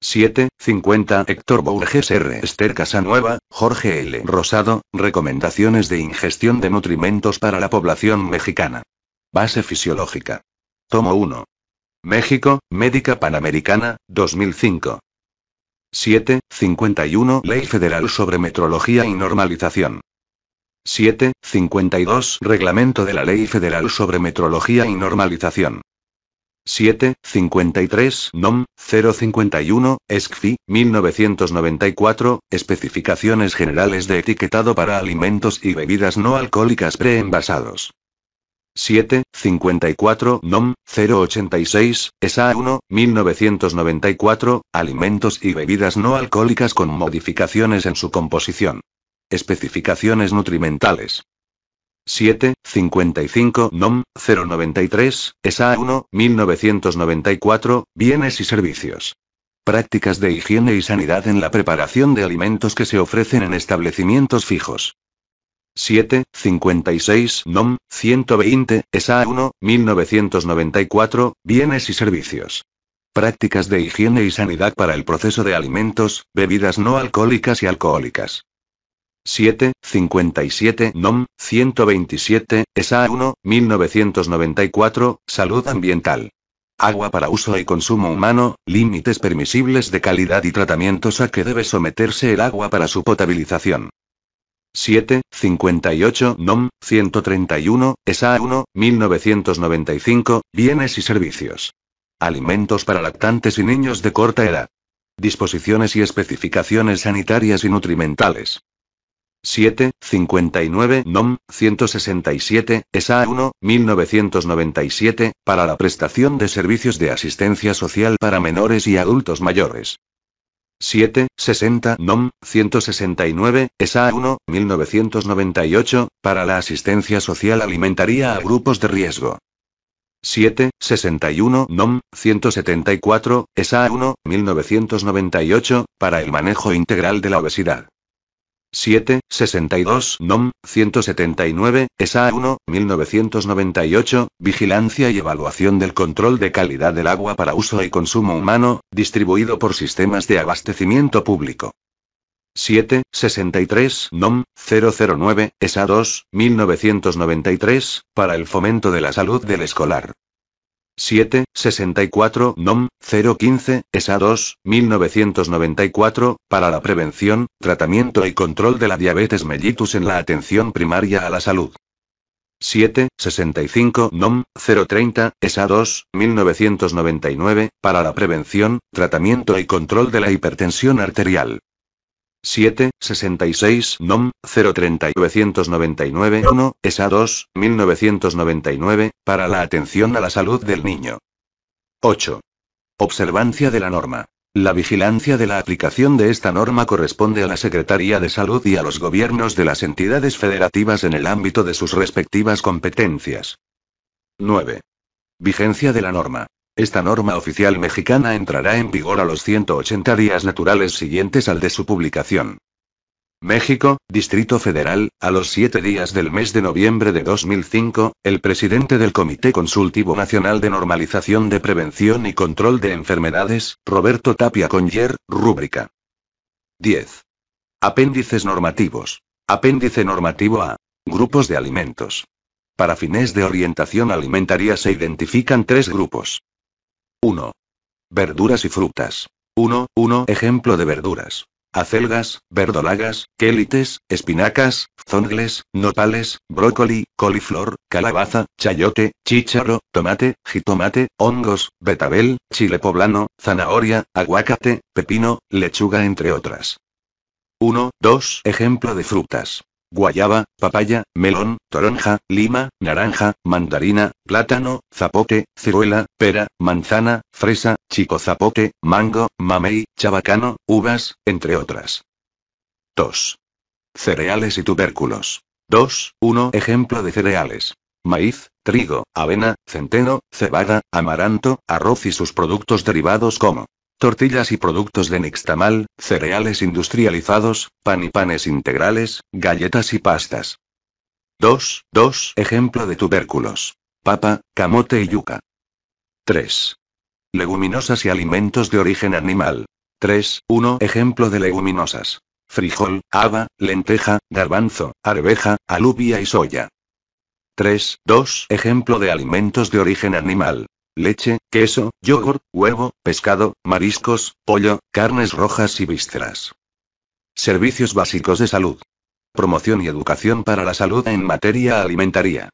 7, 50. Héctor Bourges R. Esther Casanueva, Jorge L. Rosado, Recomendaciones de ingestión de nutrimentos para la población mexicana. Base fisiológica. Tomo 1. México, Médica Panamericana, 2005. 7, 51. Ley Federal sobre Metrología y Normalización. 752 Reglamento de la Ley Federal sobre Metrología y Normalización. 753 NOM, 051, ESCFI, 1994, Especificaciones Generales de Etiquetado para Alimentos y Bebidas No Alcohólicas Preenvasados. 7, 54 NOM, 086, ESA 1, 1994, Alimentos y Bebidas No Alcohólicas con Modificaciones en su Composición. Especificaciones nutrimentales. 7, 55 NOM, 093, ESA 1, 1994, Bienes y Servicios. Prácticas de higiene y sanidad en la preparación de alimentos que se ofrecen en establecimientos fijos. 7, 56 NOM, 120, ESA 1, 1994, Bienes y Servicios. Prácticas de higiene y sanidad para el proceso de alimentos, bebidas no alcohólicas y alcohólicas. 7, 57 NOM, 127, ESA 1, 1994, Salud Ambiental. Agua para uso y consumo humano, límites permisibles de calidad y tratamientos a que debe someterse el agua para su potabilización. 7, 58 NOM, 131, ESA 1, 1995, Bienes y Servicios. Alimentos para lactantes y niños de corta edad. Disposiciones y especificaciones sanitarias y nutrimentales. 759 NOM, 167, ESA 1, 1997, para la prestación de servicios de asistencia social para menores y adultos mayores. 760 NOM, 169, ESA 1, 1998, para la asistencia social alimentaria a grupos de riesgo. 761 NOM, 174, ESA 1, 1998, para el manejo integral de la obesidad. 762 NOM, 179, sa 1, 1998, Vigilancia y Evaluación del Control de Calidad del Agua para Uso y Consumo Humano, distribuido por Sistemas de Abastecimiento Público. 7, 63, NOM, 009, sa 2, 1993, para el fomento de la salud del escolar. 7, 64, NOM, 015, ESA 2, 1994, para la prevención, tratamiento y control de la diabetes mellitus en la atención primaria a la salud. 7, 65, NOM, 030, ESA 2, 1999, para la prevención, tratamiento y control de la hipertensión arterial. 7, 66 NOM, 03999-1, ESA 2, 1999, para la atención a la salud del niño. 8. Observancia de la norma. La vigilancia de la aplicación de esta norma corresponde a la Secretaría de Salud y a los gobiernos de las entidades federativas en el ámbito de sus respectivas competencias. 9. Vigencia de la norma. Esta norma oficial mexicana entrará en vigor a los 180 días naturales siguientes al de su publicación. México, Distrito Federal, a los 7 días del mes de noviembre de 2005, el presidente del Comité Consultivo Nacional de Normalización de Prevención y Control de Enfermedades, Roberto Tapia Conyer, rúbrica 10. Apéndices normativos. Apéndice normativo A. Grupos de alimentos. Para fines de orientación alimentaria se identifican tres grupos. 1. Verduras y frutas. 1. 1. Ejemplo de verduras. Acelgas, verdolagas, quélites, espinacas, zongles, nopales, brócoli, coliflor, calabaza, chayote, chícharo, tomate, jitomate, hongos, betabel, chile poblano, zanahoria, aguacate, pepino, lechuga entre otras. 1. 2. Ejemplo de frutas guayaba, papaya, melón, toronja, lima, naranja, mandarina, plátano, zapote, ciruela, pera, manzana, fresa, chico zapote, mango, mamey, chabacano, uvas, entre otras. 2. Cereales y tubérculos. 2. 1. Ejemplo de cereales. Maíz, trigo, avena, centeno, cebada, amaranto, arroz y sus productos derivados como tortillas y productos de nixtamal, cereales industrializados, pan y panes integrales, galletas y pastas. 2. 2. Ejemplo de tubérculos. Papa, camote y yuca. 3. Leguminosas y alimentos de origen animal. 3. 1. Ejemplo de leguminosas. Frijol, haba, lenteja, garbanzo, arveja, alubia y soya. 3. 2. Ejemplo de alimentos de origen animal leche, queso, yogur, huevo, pescado, mariscos, pollo, carnes rojas y vísceras. Servicios básicos de salud. Promoción y educación para la salud en materia alimentaria.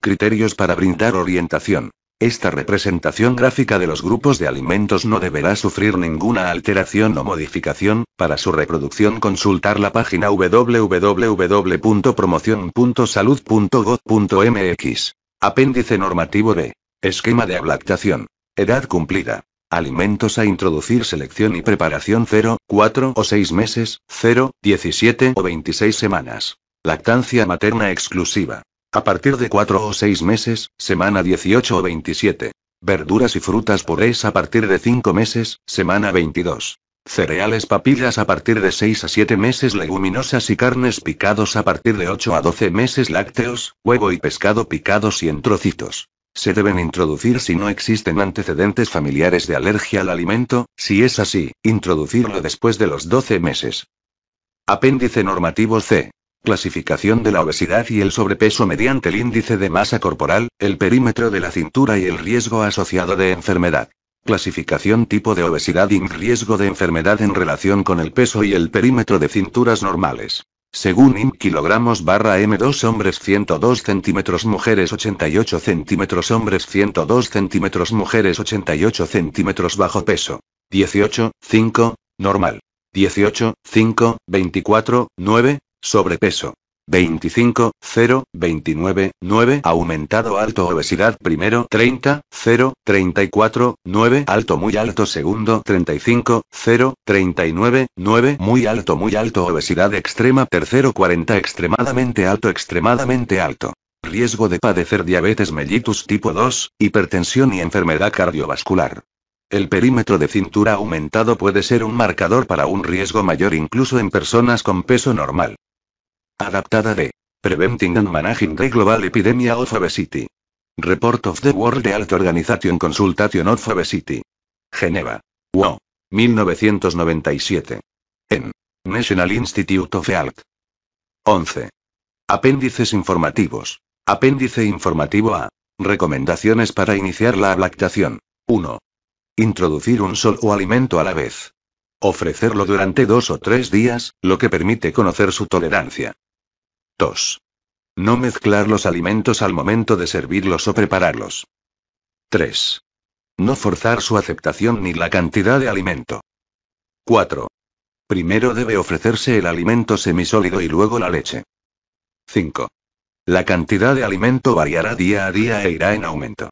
Criterios para brindar orientación. Esta representación gráfica de los grupos de alimentos no deberá sufrir ninguna alteración o modificación. Para su reproducción consultar la página www.promoción.salud.gov.mx. Apéndice normativo B. Esquema de ablactación. Edad cumplida. Alimentos a introducir selección y preparación 0, 4 o 6 meses, 0, 17 o 26 semanas. Lactancia materna exclusiva. A partir de 4 o 6 meses, semana 18 o 27. Verduras y frutas purés a partir de 5 meses, semana 22. Cereales papillas a partir de 6 a 7 meses, leguminosas y carnes picados a partir de 8 a 12 meses, lácteos, huevo y pescado picados y en trocitos. Se deben introducir si no existen antecedentes familiares de alergia al alimento, si es así, introducirlo después de los 12 meses. Apéndice normativo C. Clasificación de la obesidad y el sobrepeso mediante el índice de masa corporal, el perímetro de la cintura y el riesgo asociado de enfermedad. Clasificación tipo de obesidad y riesgo de enfermedad en relación con el peso y el perímetro de cinturas normales. Según IM barra M2 hombres 102 centímetros mujeres 88 centímetros hombres 102 centímetros mujeres 88 centímetros bajo peso. 18, 5, normal. 18, 5, 24, 9, sobrepeso. 25, 0, 29, 9, aumentado alto obesidad primero, 30, 0, 34, 9, alto muy alto segundo, 35, 0, 39, 9, muy alto muy alto obesidad extrema tercero, 40, extremadamente alto, extremadamente alto. Riesgo de padecer diabetes mellitus tipo 2, hipertensión y enfermedad cardiovascular. El perímetro de cintura aumentado puede ser un marcador para un riesgo mayor incluso en personas con peso normal. Adaptada de Preventing and Managing the Global Epidemia of Obesity. Report of the World Health Organization Consultation of Obesity. Geneva. WO. 1997. En National Institute of Health. 11. Apéndices informativos. Apéndice informativo A. Recomendaciones para iniciar la lactación. 1. Introducir un sol o alimento a la vez. Ofrecerlo durante dos o tres días, lo que permite conocer su tolerancia. 2. No mezclar los alimentos al momento de servirlos o prepararlos. 3. No forzar su aceptación ni la cantidad de alimento. 4. Primero debe ofrecerse el alimento semisólido y luego la leche. 5. La cantidad de alimento variará día a día e irá en aumento.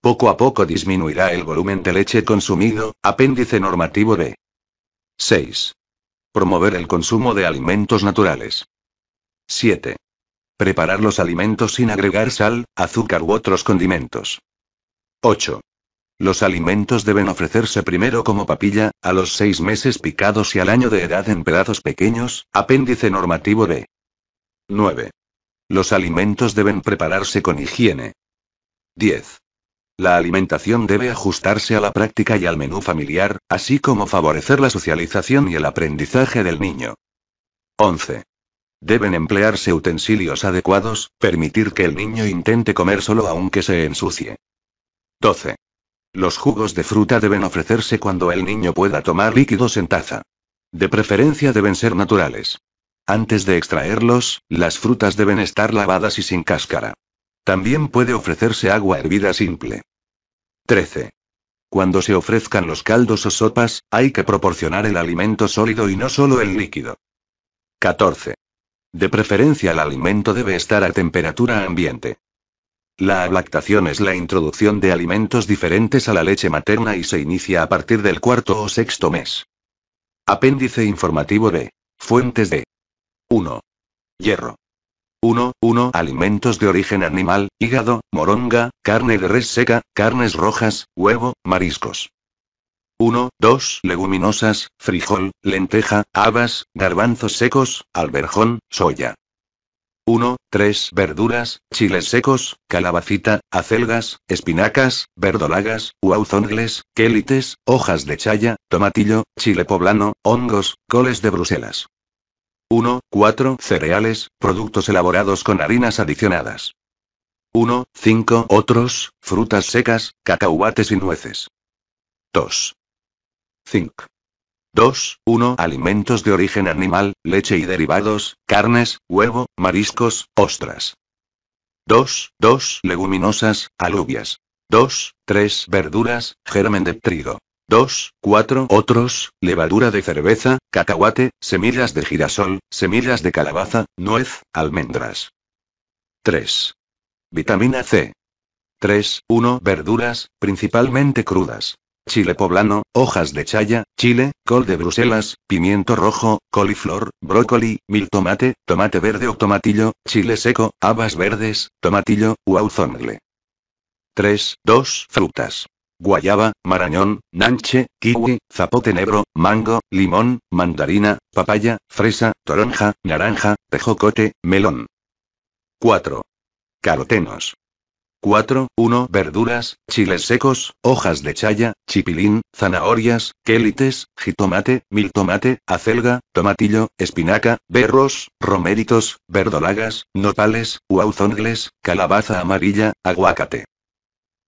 Poco a poco disminuirá el volumen de leche consumido, apéndice normativo B. 6. Promover el consumo de alimentos naturales. 7. Preparar los alimentos sin agregar sal, azúcar u otros condimentos. 8. Los alimentos deben ofrecerse primero como papilla, a los seis meses picados y al año de edad en pedazos pequeños, apéndice normativo B. 9. Los alimentos deben prepararse con higiene. 10. La alimentación debe ajustarse a la práctica y al menú familiar, así como favorecer la socialización y el aprendizaje del niño. 11. Deben emplearse utensilios adecuados, permitir que el niño intente comer solo aunque se ensucie. 12. Los jugos de fruta deben ofrecerse cuando el niño pueda tomar líquidos en taza. De preferencia deben ser naturales. Antes de extraerlos, las frutas deben estar lavadas y sin cáscara. También puede ofrecerse agua hervida simple. 13. Cuando se ofrezcan los caldos o sopas, hay que proporcionar el alimento sólido y no solo el líquido. 14. De preferencia el alimento debe estar a temperatura ambiente. La ablactación es la introducción de alimentos diferentes a la leche materna y se inicia a partir del cuarto o sexto mes. Apéndice informativo de Fuentes de 1. Hierro. 1. Alimentos de origen animal, hígado, moronga, carne de res seca, carnes rojas, huevo, mariscos. 1, 2, leguminosas, frijol, lenteja, habas, garbanzos secos, alberjón, soya. 1, 3, verduras, chiles secos, calabacita, acelgas, espinacas, verdolagas, uauzongles, quélites, hojas de chaya, tomatillo, chile poblano, hongos, coles de Bruselas. 1, 4, cereales, productos elaborados con harinas adicionadas. 1, 5, otros, frutas secas, cacahuates y nueces. 2. 5. 2. 1. Alimentos de origen animal, leche y derivados, carnes, huevo, mariscos, ostras. 2. 2. Leguminosas, alubias. 2. 3. Verduras, germen de trigo. 2. 4. Otros, levadura de cerveza, cacahuate, semillas de girasol, semillas de calabaza, nuez, almendras. 3. Vitamina C. 3. 1. Verduras, principalmente crudas chile poblano, hojas de chaya, chile, col de Bruselas, pimiento rojo, coliflor, brócoli, mil tomate, tomate verde o tomatillo, chile seco, habas verdes, tomatillo, uauzongle. 3. 2. Frutas. Guayaba, marañón, nanche, kiwi, zapote negro, mango, limón, mandarina, papaya, fresa, toronja, naranja, tejocote, melón. 4. Carotenos. 4, 1. Verduras, chiles secos, hojas de chaya, chipilín, zanahorias, quelites, jitomate, mil tomate, acelga, tomatillo, espinaca, berros, romeritos, verdolagas, nopales, huauzongles, calabaza amarilla, aguacate.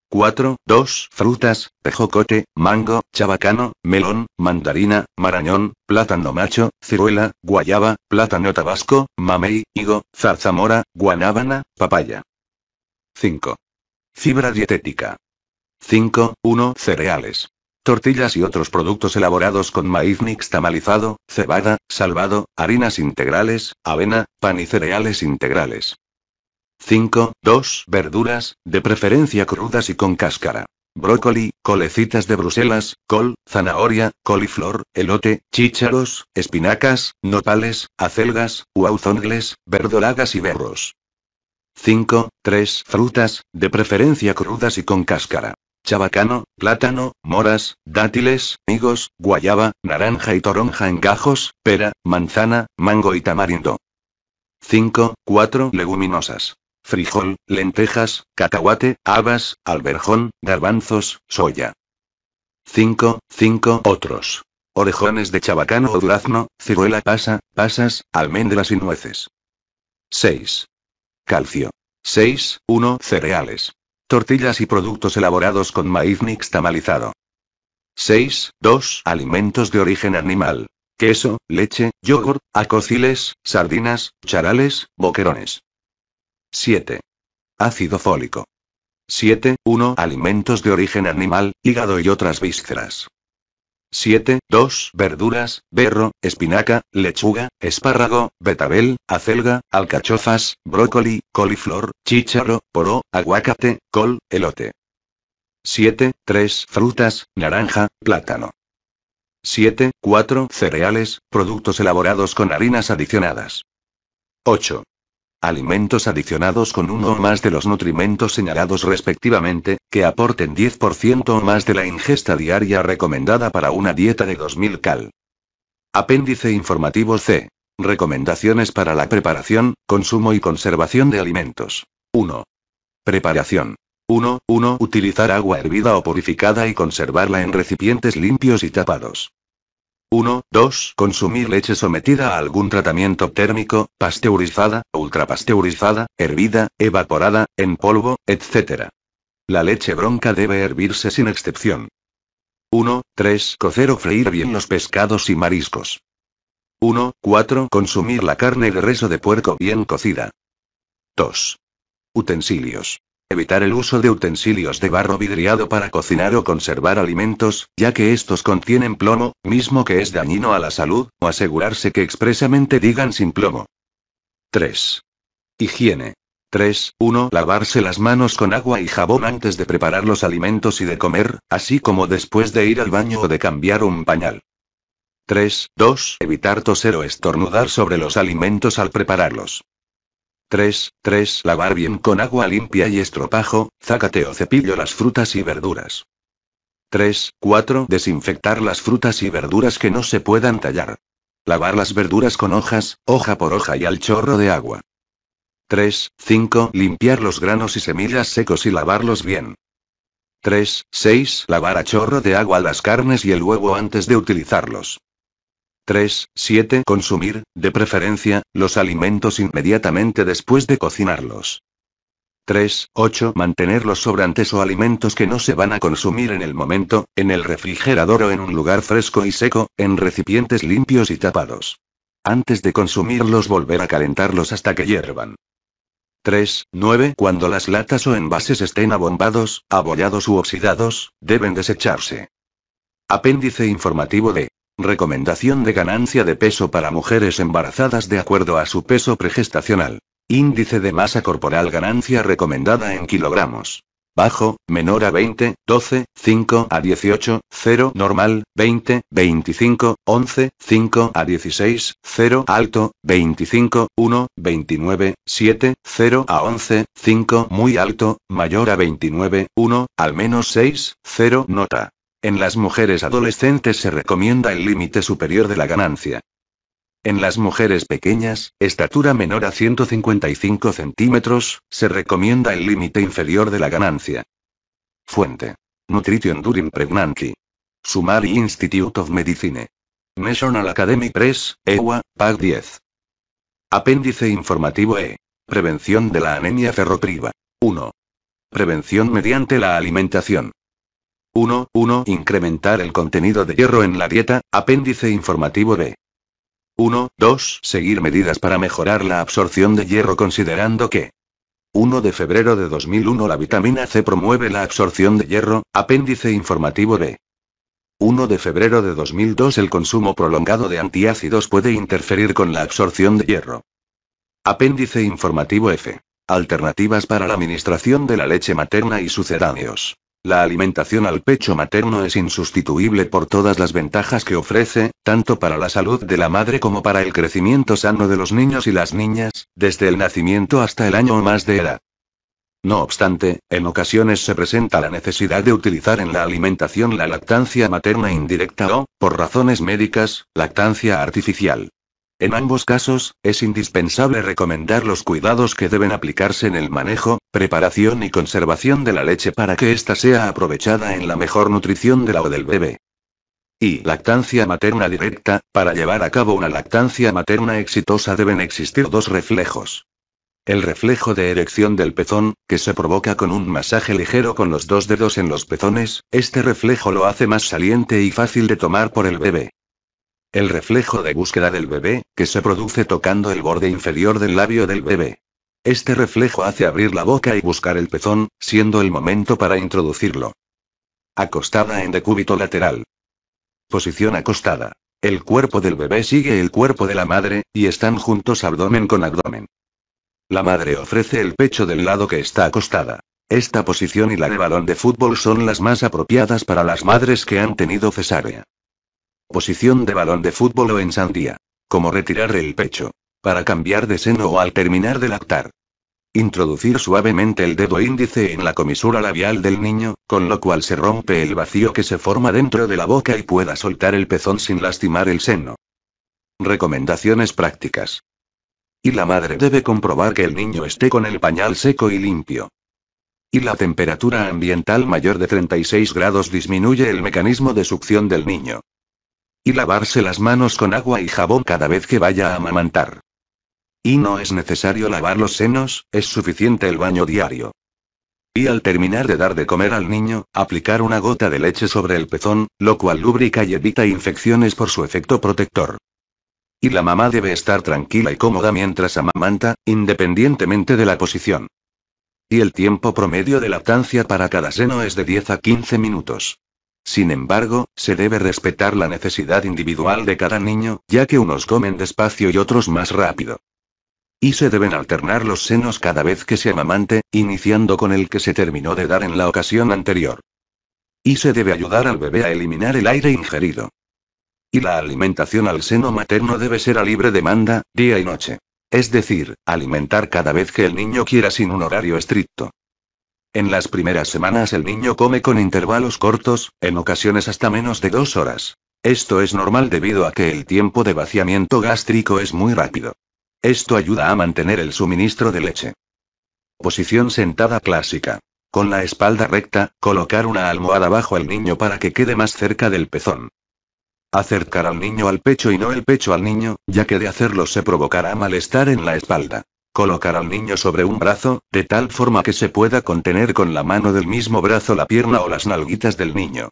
4, 2. Frutas, pejocote, mango, chabacano, melón, mandarina, marañón, plátano macho, ciruela, guayaba, plátano tabasco, mamey, higo, zarzamora, guanábana, papaya. 5. Fibra dietética. 5. 1. Cereales. Tortillas y otros productos elaborados con maíz nixtamalizado, cebada, salvado, harinas integrales, avena, pan y cereales integrales. 5.2 Verduras, de preferencia crudas y con cáscara. Brócoli, colecitas de Bruselas, col, zanahoria, coliflor, elote, chícharos, espinacas, nopales, acelgas, huauzongles, verdolagas y berros. 5, 3 frutas, de preferencia crudas y con cáscara. Chabacano, plátano, moras, dátiles, higos, guayaba, naranja y toronja en gajos, pera, manzana, mango y tamarindo. 5, 4 leguminosas. Frijol, lentejas, cacahuate, habas, alberjón, garbanzos, soya. 5, 5 otros. Orejones de chabacano o durazno, ciruela pasa, pasas, almendras y nueces. 6. Calcio. 6. 1. Cereales. Tortillas y productos elaborados con maíz nixtamalizado. 6. 2. Alimentos de origen animal. Queso, leche, yogur, acociles, sardinas, charales, boquerones. 7. Ácido fólico. 7. 1. Alimentos de origen animal, hígado y otras vísceras. 7, 2, verduras, berro, espinaca, lechuga, espárrago, betabel, acelga, alcachofas, brócoli, coliflor, chícharo, poró, aguacate, col, elote. 7, 3, frutas, naranja, plátano. 7, 4, cereales, productos elaborados con harinas adicionadas. 8, alimentos adicionados con uno o más de los nutrimentos señalados respectivamente, que aporten 10% o más de la ingesta diaria recomendada para una dieta de 2000 cal. Apéndice informativo C. Recomendaciones para la preparación, consumo y conservación de alimentos. 1. Preparación. 1. Utilizar agua hervida o purificada y conservarla en recipientes limpios y tapados. 1. 2. Consumir leche sometida a algún tratamiento térmico, pasteurizada, ultrapasteurizada, hervida, evaporada, en polvo, etc. La leche bronca debe hervirse sin excepción. 1. 3. Cocer o freír bien los pescados y mariscos. 1. 4. Consumir la carne de reso de puerco bien cocida. 2. Utensilios. Evitar el uso de utensilios de barro vidriado para cocinar o conservar alimentos, ya que estos contienen plomo, mismo que es dañino a la salud, o asegurarse que expresamente digan sin plomo. 3. Higiene. 3. 1. Lavarse las manos con agua y jabón antes de preparar los alimentos y de comer, así como después de ir al baño o de cambiar un pañal. 3. 2. Evitar toser o estornudar sobre los alimentos al prepararlos. 3. 3. Lavar bien con agua limpia y estropajo, zácate o cepillo las frutas y verduras. 3. 4. Desinfectar las frutas y verduras que no se puedan tallar. Lavar las verduras con hojas, hoja por hoja y al chorro de agua. 3. 5. Limpiar los granos y semillas secos y lavarlos bien. 3. 6. Lavar a chorro de agua las carnes y el huevo antes de utilizarlos. 3, 7. Consumir, de preferencia, los alimentos inmediatamente después de cocinarlos. 3.8 8. Mantener los sobrantes o alimentos que no se van a consumir en el momento, en el refrigerador o en un lugar fresco y seco, en recipientes limpios y tapados. Antes de consumirlos volver a calentarlos hasta que hiervan. 3, 9. Cuando las latas o envases estén abombados, abollados u oxidados, deben desecharse. Apéndice informativo de Recomendación de ganancia de peso para mujeres embarazadas de acuerdo a su peso pregestacional. Índice de masa corporal ganancia recomendada en kilogramos. Bajo, menor a 20, 12, 5 a 18, 0 normal, 20, 25, 11, 5 a 16, 0 alto, 25, 1, 29, 7, 0 a 11, 5 muy alto, mayor a 29, 1, al menos 6, 0 nota. En las mujeres adolescentes se recomienda el límite superior de la ganancia. En las mujeres pequeñas, estatura menor a 155 centímetros, se recomienda el límite inferior de la ganancia. Fuente. Nutrition during pregnancy. Sumari Institute of Medicine. National Academy Press, EWA, PAC 10. Apéndice informativo E. Prevención de la anemia ferropriva. 1. Prevención mediante la alimentación. 1. Incrementar el contenido de hierro en la dieta, apéndice informativo B. 1. 2. Seguir medidas para mejorar la absorción de hierro considerando que 1 de febrero de 2001 la vitamina C promueve la absorción de hierro, apéndice informativo B. 1 de febrero de 2002 el consumo prolongado de antiácidos puede interferir con la absorción de hierro. Apéndice informativo F. Alternativas para la administración de la leche materna y sucedáneos. La alimentación al pecho materno es insustituible por todas las ventajas que ofrece, tanto para la salud de la madre como para el crecimiento sano de los niños y las niñas, desde el nacimiento hasta el año o más de edad. No obstante, en ocasiones se presenta la necesidad de utilizar en la alimentación la lactancia materna indirecta o, por razones médicas, lactancia artificial. En ambos casos, es indispensable recomendar los cuidados que deben aplicarse en el manejo, preparación y conservación de la leche para que ésta sea aprovechada en la mejor nutrición de la o del bebé. Y lactancia materna directa, para llevar a cabo una lactancia materna exitosa deben existir dos reflejos. El reflejo de erección del pezón, que se provoca con un masaje ligero con los dos dedos en los pezones, este reflejo lo hace más saliente y fácil de tomar por el bebé. El reflejo de búsqueda del bebé, que se produce tocando el borde inferior del labio del bebé. Este reflejo hace abrir la boca y buscar el pezón, siendo el momento para introducirlo. Acostada en decúbito lateral. Posición acostada. El cuerpo del bebé sigue el cuerpo de la madre, y están juntos abdomen con abdomen. La madre ofrece el pecho del lado que está acostada. Esta posición y la de balón de fútbol son las más apropiadas para las madres que han tenido cesárea. Posición de balón de fútbol o en sandía. Como retirar el pecho. Para cambiar de seno o al terminar de lactar. Introducir suavemente el dedo índice en la comisura labial del niño, con lo cual se rompe el vacío que se forma dentro de la boca y pueda soltar el pezón sin lastimar el seno. Recomendaciones prácticas. Y la madre debe comprobar que el niño esté con el pañal seco y limpio. Y la temperatura ambiental mayor de 36 grados disminuye el mecanismo de succión del niño. Y lavarse las manos con agua y jabón cada vez que vaya a amamantar. Y no es necesario lavar los senos, es suficiente el baño diario. Y al terminar de dar de comer al niño, aplicar una gota de leche sobre el pezón, lo cual lubrica y evita infecciones por su efecto protector. Y la mamá debe estar tranquila y cómoda mientras amamanta, independientemente de la posición. Y el tiempo promedio de lactancia para cada seno es de 10 a 15 minutos. Sin embargo, se debe respetar la necesidad individual de cada niño, ya que unos comen despacio y otros más rápido. Y se deben alternar los senos cada vez que se amamante, iniciando con el que se terminó de dar en la ocasión anterior. Y se debe ayudar al bebé a eliminar el aire ingerido. Y la alimentación al seno materno debe ser a libre demanda, día y noche. Es decir, alimentar cada vez que el niño quiera sin un horario estricto. En las primeras semanas el niño come con intervalos cortos, en ocasiones hasta menos de dos horas. Esto es normal debido a que el tiempo de vaciamiento gástrico es muy rápido. Esto ayuda a mantener el suministro de leche. Posición sentada clásica. Con la espalda recta, colocar una almohada bajo el niño para que quede más cerca del pezón. Acercar al niño al pecho y no el pecho al niño, ya que de hacerlo se provocará malestar en la espalda. Colocar al niño sobre un brazo, de tal forma que se pueda contener con la mano del mismo brazo la pierna o las nalguitas del niño.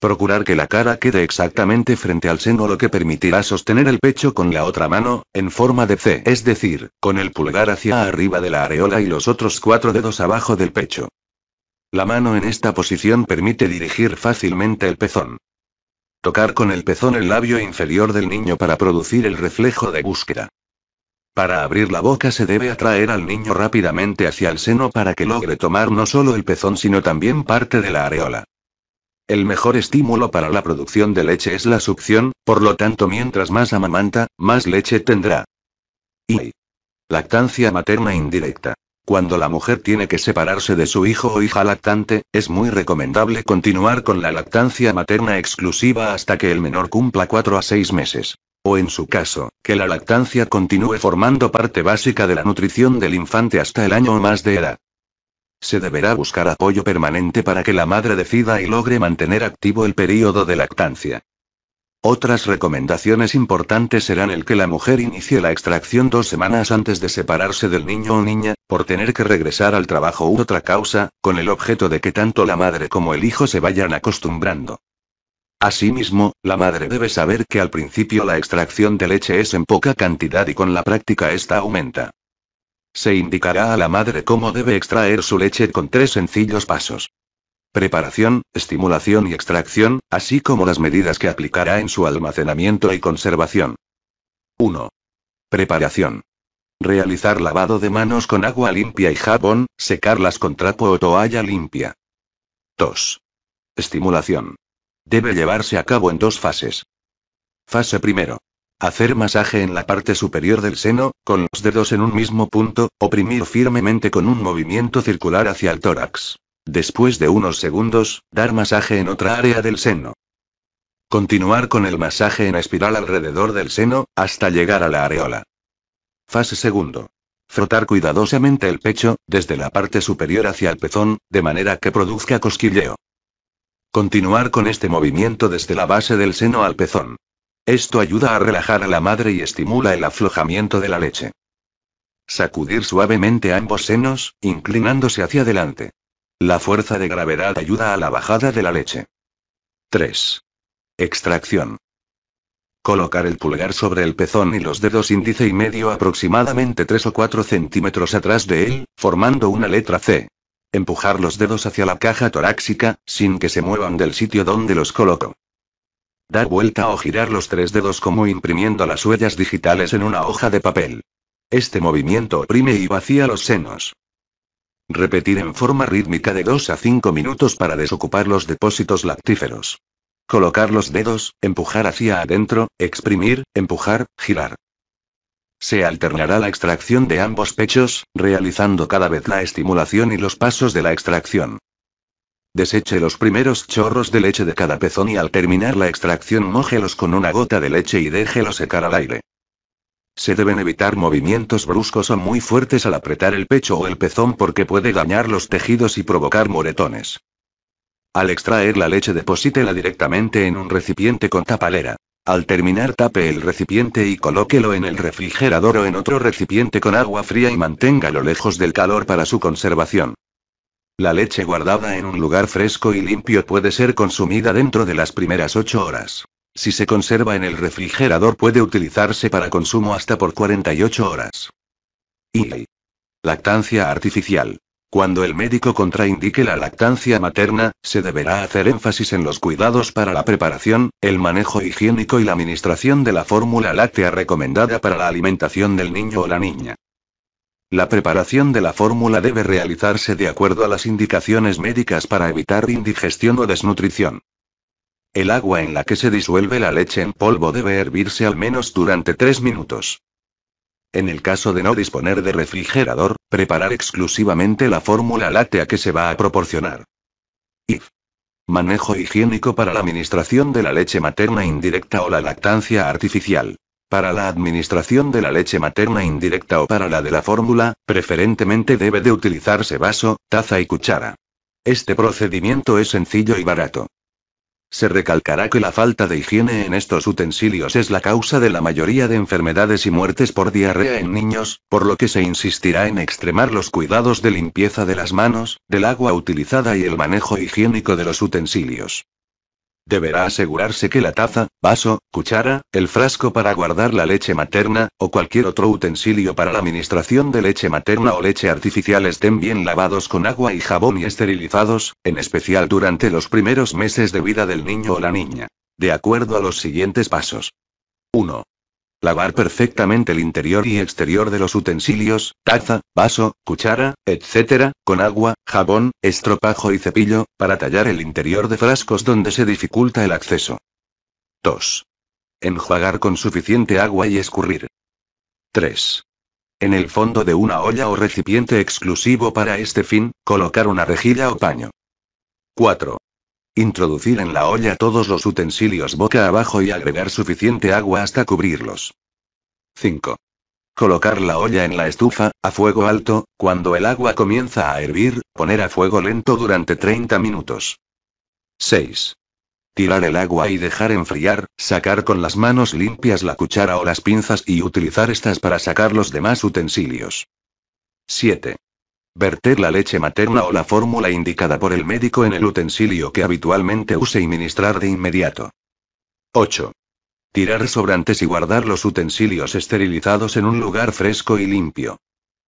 Procurar que la cara quede exactamente frente al seno lo que permitirá sostener el pecho con la otra mano, en forma de C, es decir, con el pulgar hacia arriba de la areola y los otros cuatro dedos abajo del pecho. La mano en esta posición permite dirigir fácilmente el pezón. Tocar con el pezón el labio inferior del niño para producir el reflejo de búsqueda. Para abrir la boca se debe atraer al niño rápidamente hacia el seno para que logre tomar no solo el pezón sino también parte de la areola. El mejor estímulo para la producción de leche es la succión, por lo tanto mientras más amamanta, más leche tendrá. Y. Lactancia materna indirecta. Cuando la mujer tiene que separarse de su hijo o hija lactante, es muy recomendable continuar con la lactancia materna exclusiva hasta que el menor cumpla 4 a 6 meses. O en su caso, que la lactancia continúe formando parte básica de la nutrición del infante hasta el año o más de edad. Se deberá buscar apoyo permanente para que la madre decida y logre mantener activo el período de lactancia. Otras recomendaciones importantes serán el que la mujer inicie la extracción dos semanas antes de separarse del niño o niña, por tener que regresar al trabajo u otra causa, con el objeto de que tanto la madre como el hijo se vayan acostumbrando. Asimismo, la madre debe saber que al principio la extracción de leche es en poca cantidad y con la práctica esta aumenta. Se indicará a la madre cómo debe extraer su leche con tres sencillos pasos. Preparación, estimulación y extracción, así como las medidas que aplicará en su almacenamiento y conservación. 1. Preparación. Realizar lavado de manos con agua limpia y jabón, secarlas con trapo o toalla limpia. 2. Estimulación. Debe llevarse a cabo en dos fases. Fase primero. Hacer masaje en la parte superior del seno, con los dedos en un mismo punto, oprimir firmemente con un movimiento circular hacia el tórax. Después de unos segundos, dar masaje en otra área del seno. Continuar con el masaje en espiral alrededor del seno, hasta llegar a la areola. Fase segundo. Frotar cuidadosamente el pecho, desde la parte superior hacia el pezón, de manera que produzca cosquilleo. Continuar con este movimiento desde la base del seno al pezón. Esto ayuda a relajar a la madre y estimula el aflojamiento de la leche. Sacudir suavemente ambos senos, inclinándose hacia adelante. La fuerza de gravedad ayuda a la bajada de la leche. 3. Extracción. Colocar el pulgar sobre el pezón y los dedos índice y medio aproximadamente 3 o 4 centímetros atrás de él, formando una letra C empujar los dedos hacia la caja torácica, sin que se muevan del sitio donde los coloco. Dar vuelta o girar los tres dedos como imprimiendo las huellas digitales en una hoja de papel. Este movimiento oprime y vacía los senos. Repetir en forma rítmica de 2 a 5 minutos para desocupar los depósitos lactíferos. Colocar los dedos, empujar hacia adentro, exprimir, empujar, girar. Se alternará la extracción de ambos pechos, realizando cada vez la estimulación y los pasos de la extracción. Deseche los primeros chorros de leche de cada pezón y al terminar la extracción mójelos con una gota de leche y déjelo secar al aire. Se deben evitar movimientos bruscos o muy fuertes al apretar el pecho o el pezón porque puede dañar los tejidos y provocar moretones. Al extraer la leche deposítela directamente en un recipiente con tapalera. Al terminar tape el recipiente y colóquelo en el refrigerador o en otro recipiente con agua fría y manténgalo lejos del calor para su conservación. La leche guardada en un lugar fresco y limpio puede ser consumida dentro de las primeras 8 horas. Si se conserva en el refrigerador puede utilizarse para consumo hasta por 48 horas. Y lactancia artificial. Cuando el médico contraindique la lactancia materna, se deberá hacer énfasis en los cuidados para la preparación, el manejo higiénico y la administración de la fórmula láctea recomendada para la alimentación del niño o la niña. La preparación de la fórmula debe realizarse de acuerdo a las indicaciones médicas para evitar indigestión o desnutrición. El agua en la que se disuelve la leche en polvo debe hervirse al menos durante tres minutos. En el caso de no disponer de refrigerador, preparar exclusivamente la fórmula láctea que se va a proporcionar. IF. Manejo higiénico para la administración de la leche materna indirecta o la lactancia artificial. Para la administración de la leche materna indirecta o para la de la fórmula, preferentemente debe de utilizarse vaso, taza y cuchara. Este procedimiento es sencillo y barato. Se recalcará que la falta de higiene en estos utensilios es la causa de la mayoría de enfermedades y muertes por diarrea en niños, por lo que se insistirá en extremar los cuidados de limpieza de las manos, del agua utilizada y el manejo higiénico de los utensilios. Deberá asegurarse que la taza, vaso, cuchara, el frasco para guardar la leche materna, o cualquier otro utensilio para la administración de leche materna o leche artificial estén bien lavados con agua y jabón y esterilizados, en especial durante los primeros meses de vida del niño o la niña. De acuerdo a los siguientes pasos. 1 lavar perfectamente el interior y exterior de los utensilios, taza, vaso, cuchara, etc., con agua, jabón, estropajo y cepillo, para tallar el interior de frascos donde se dificulta el acceso. 2. Enjuagar con suficiente agua y escurrir. 3. En el fondo de una olla o recipiente exclusivo para este fin, colocar una rejilla o paño. 4. Introducir en la olla todos los utensilios boca abajo y agregar suficiente agua hasta cubrirlos. 5. Colocar la olla en la estufa, a fuego alto, cuando el agua comienza a hervir, poner a fuego lento durante 30 minutos. 6. Tirar el agua y dejar enfriar, sacar con las manos limpias la cuchara o las pinzas y utilizar estas para sacar los demás utensilios. 7. Verter la leche materna o la fórmula indicada por el médico en el utensilio que habitualmente use y ministrar de inmediato. 8. Tirar sobrantes y guardar los utensilios esterilizados en un lugar fresco y limpio.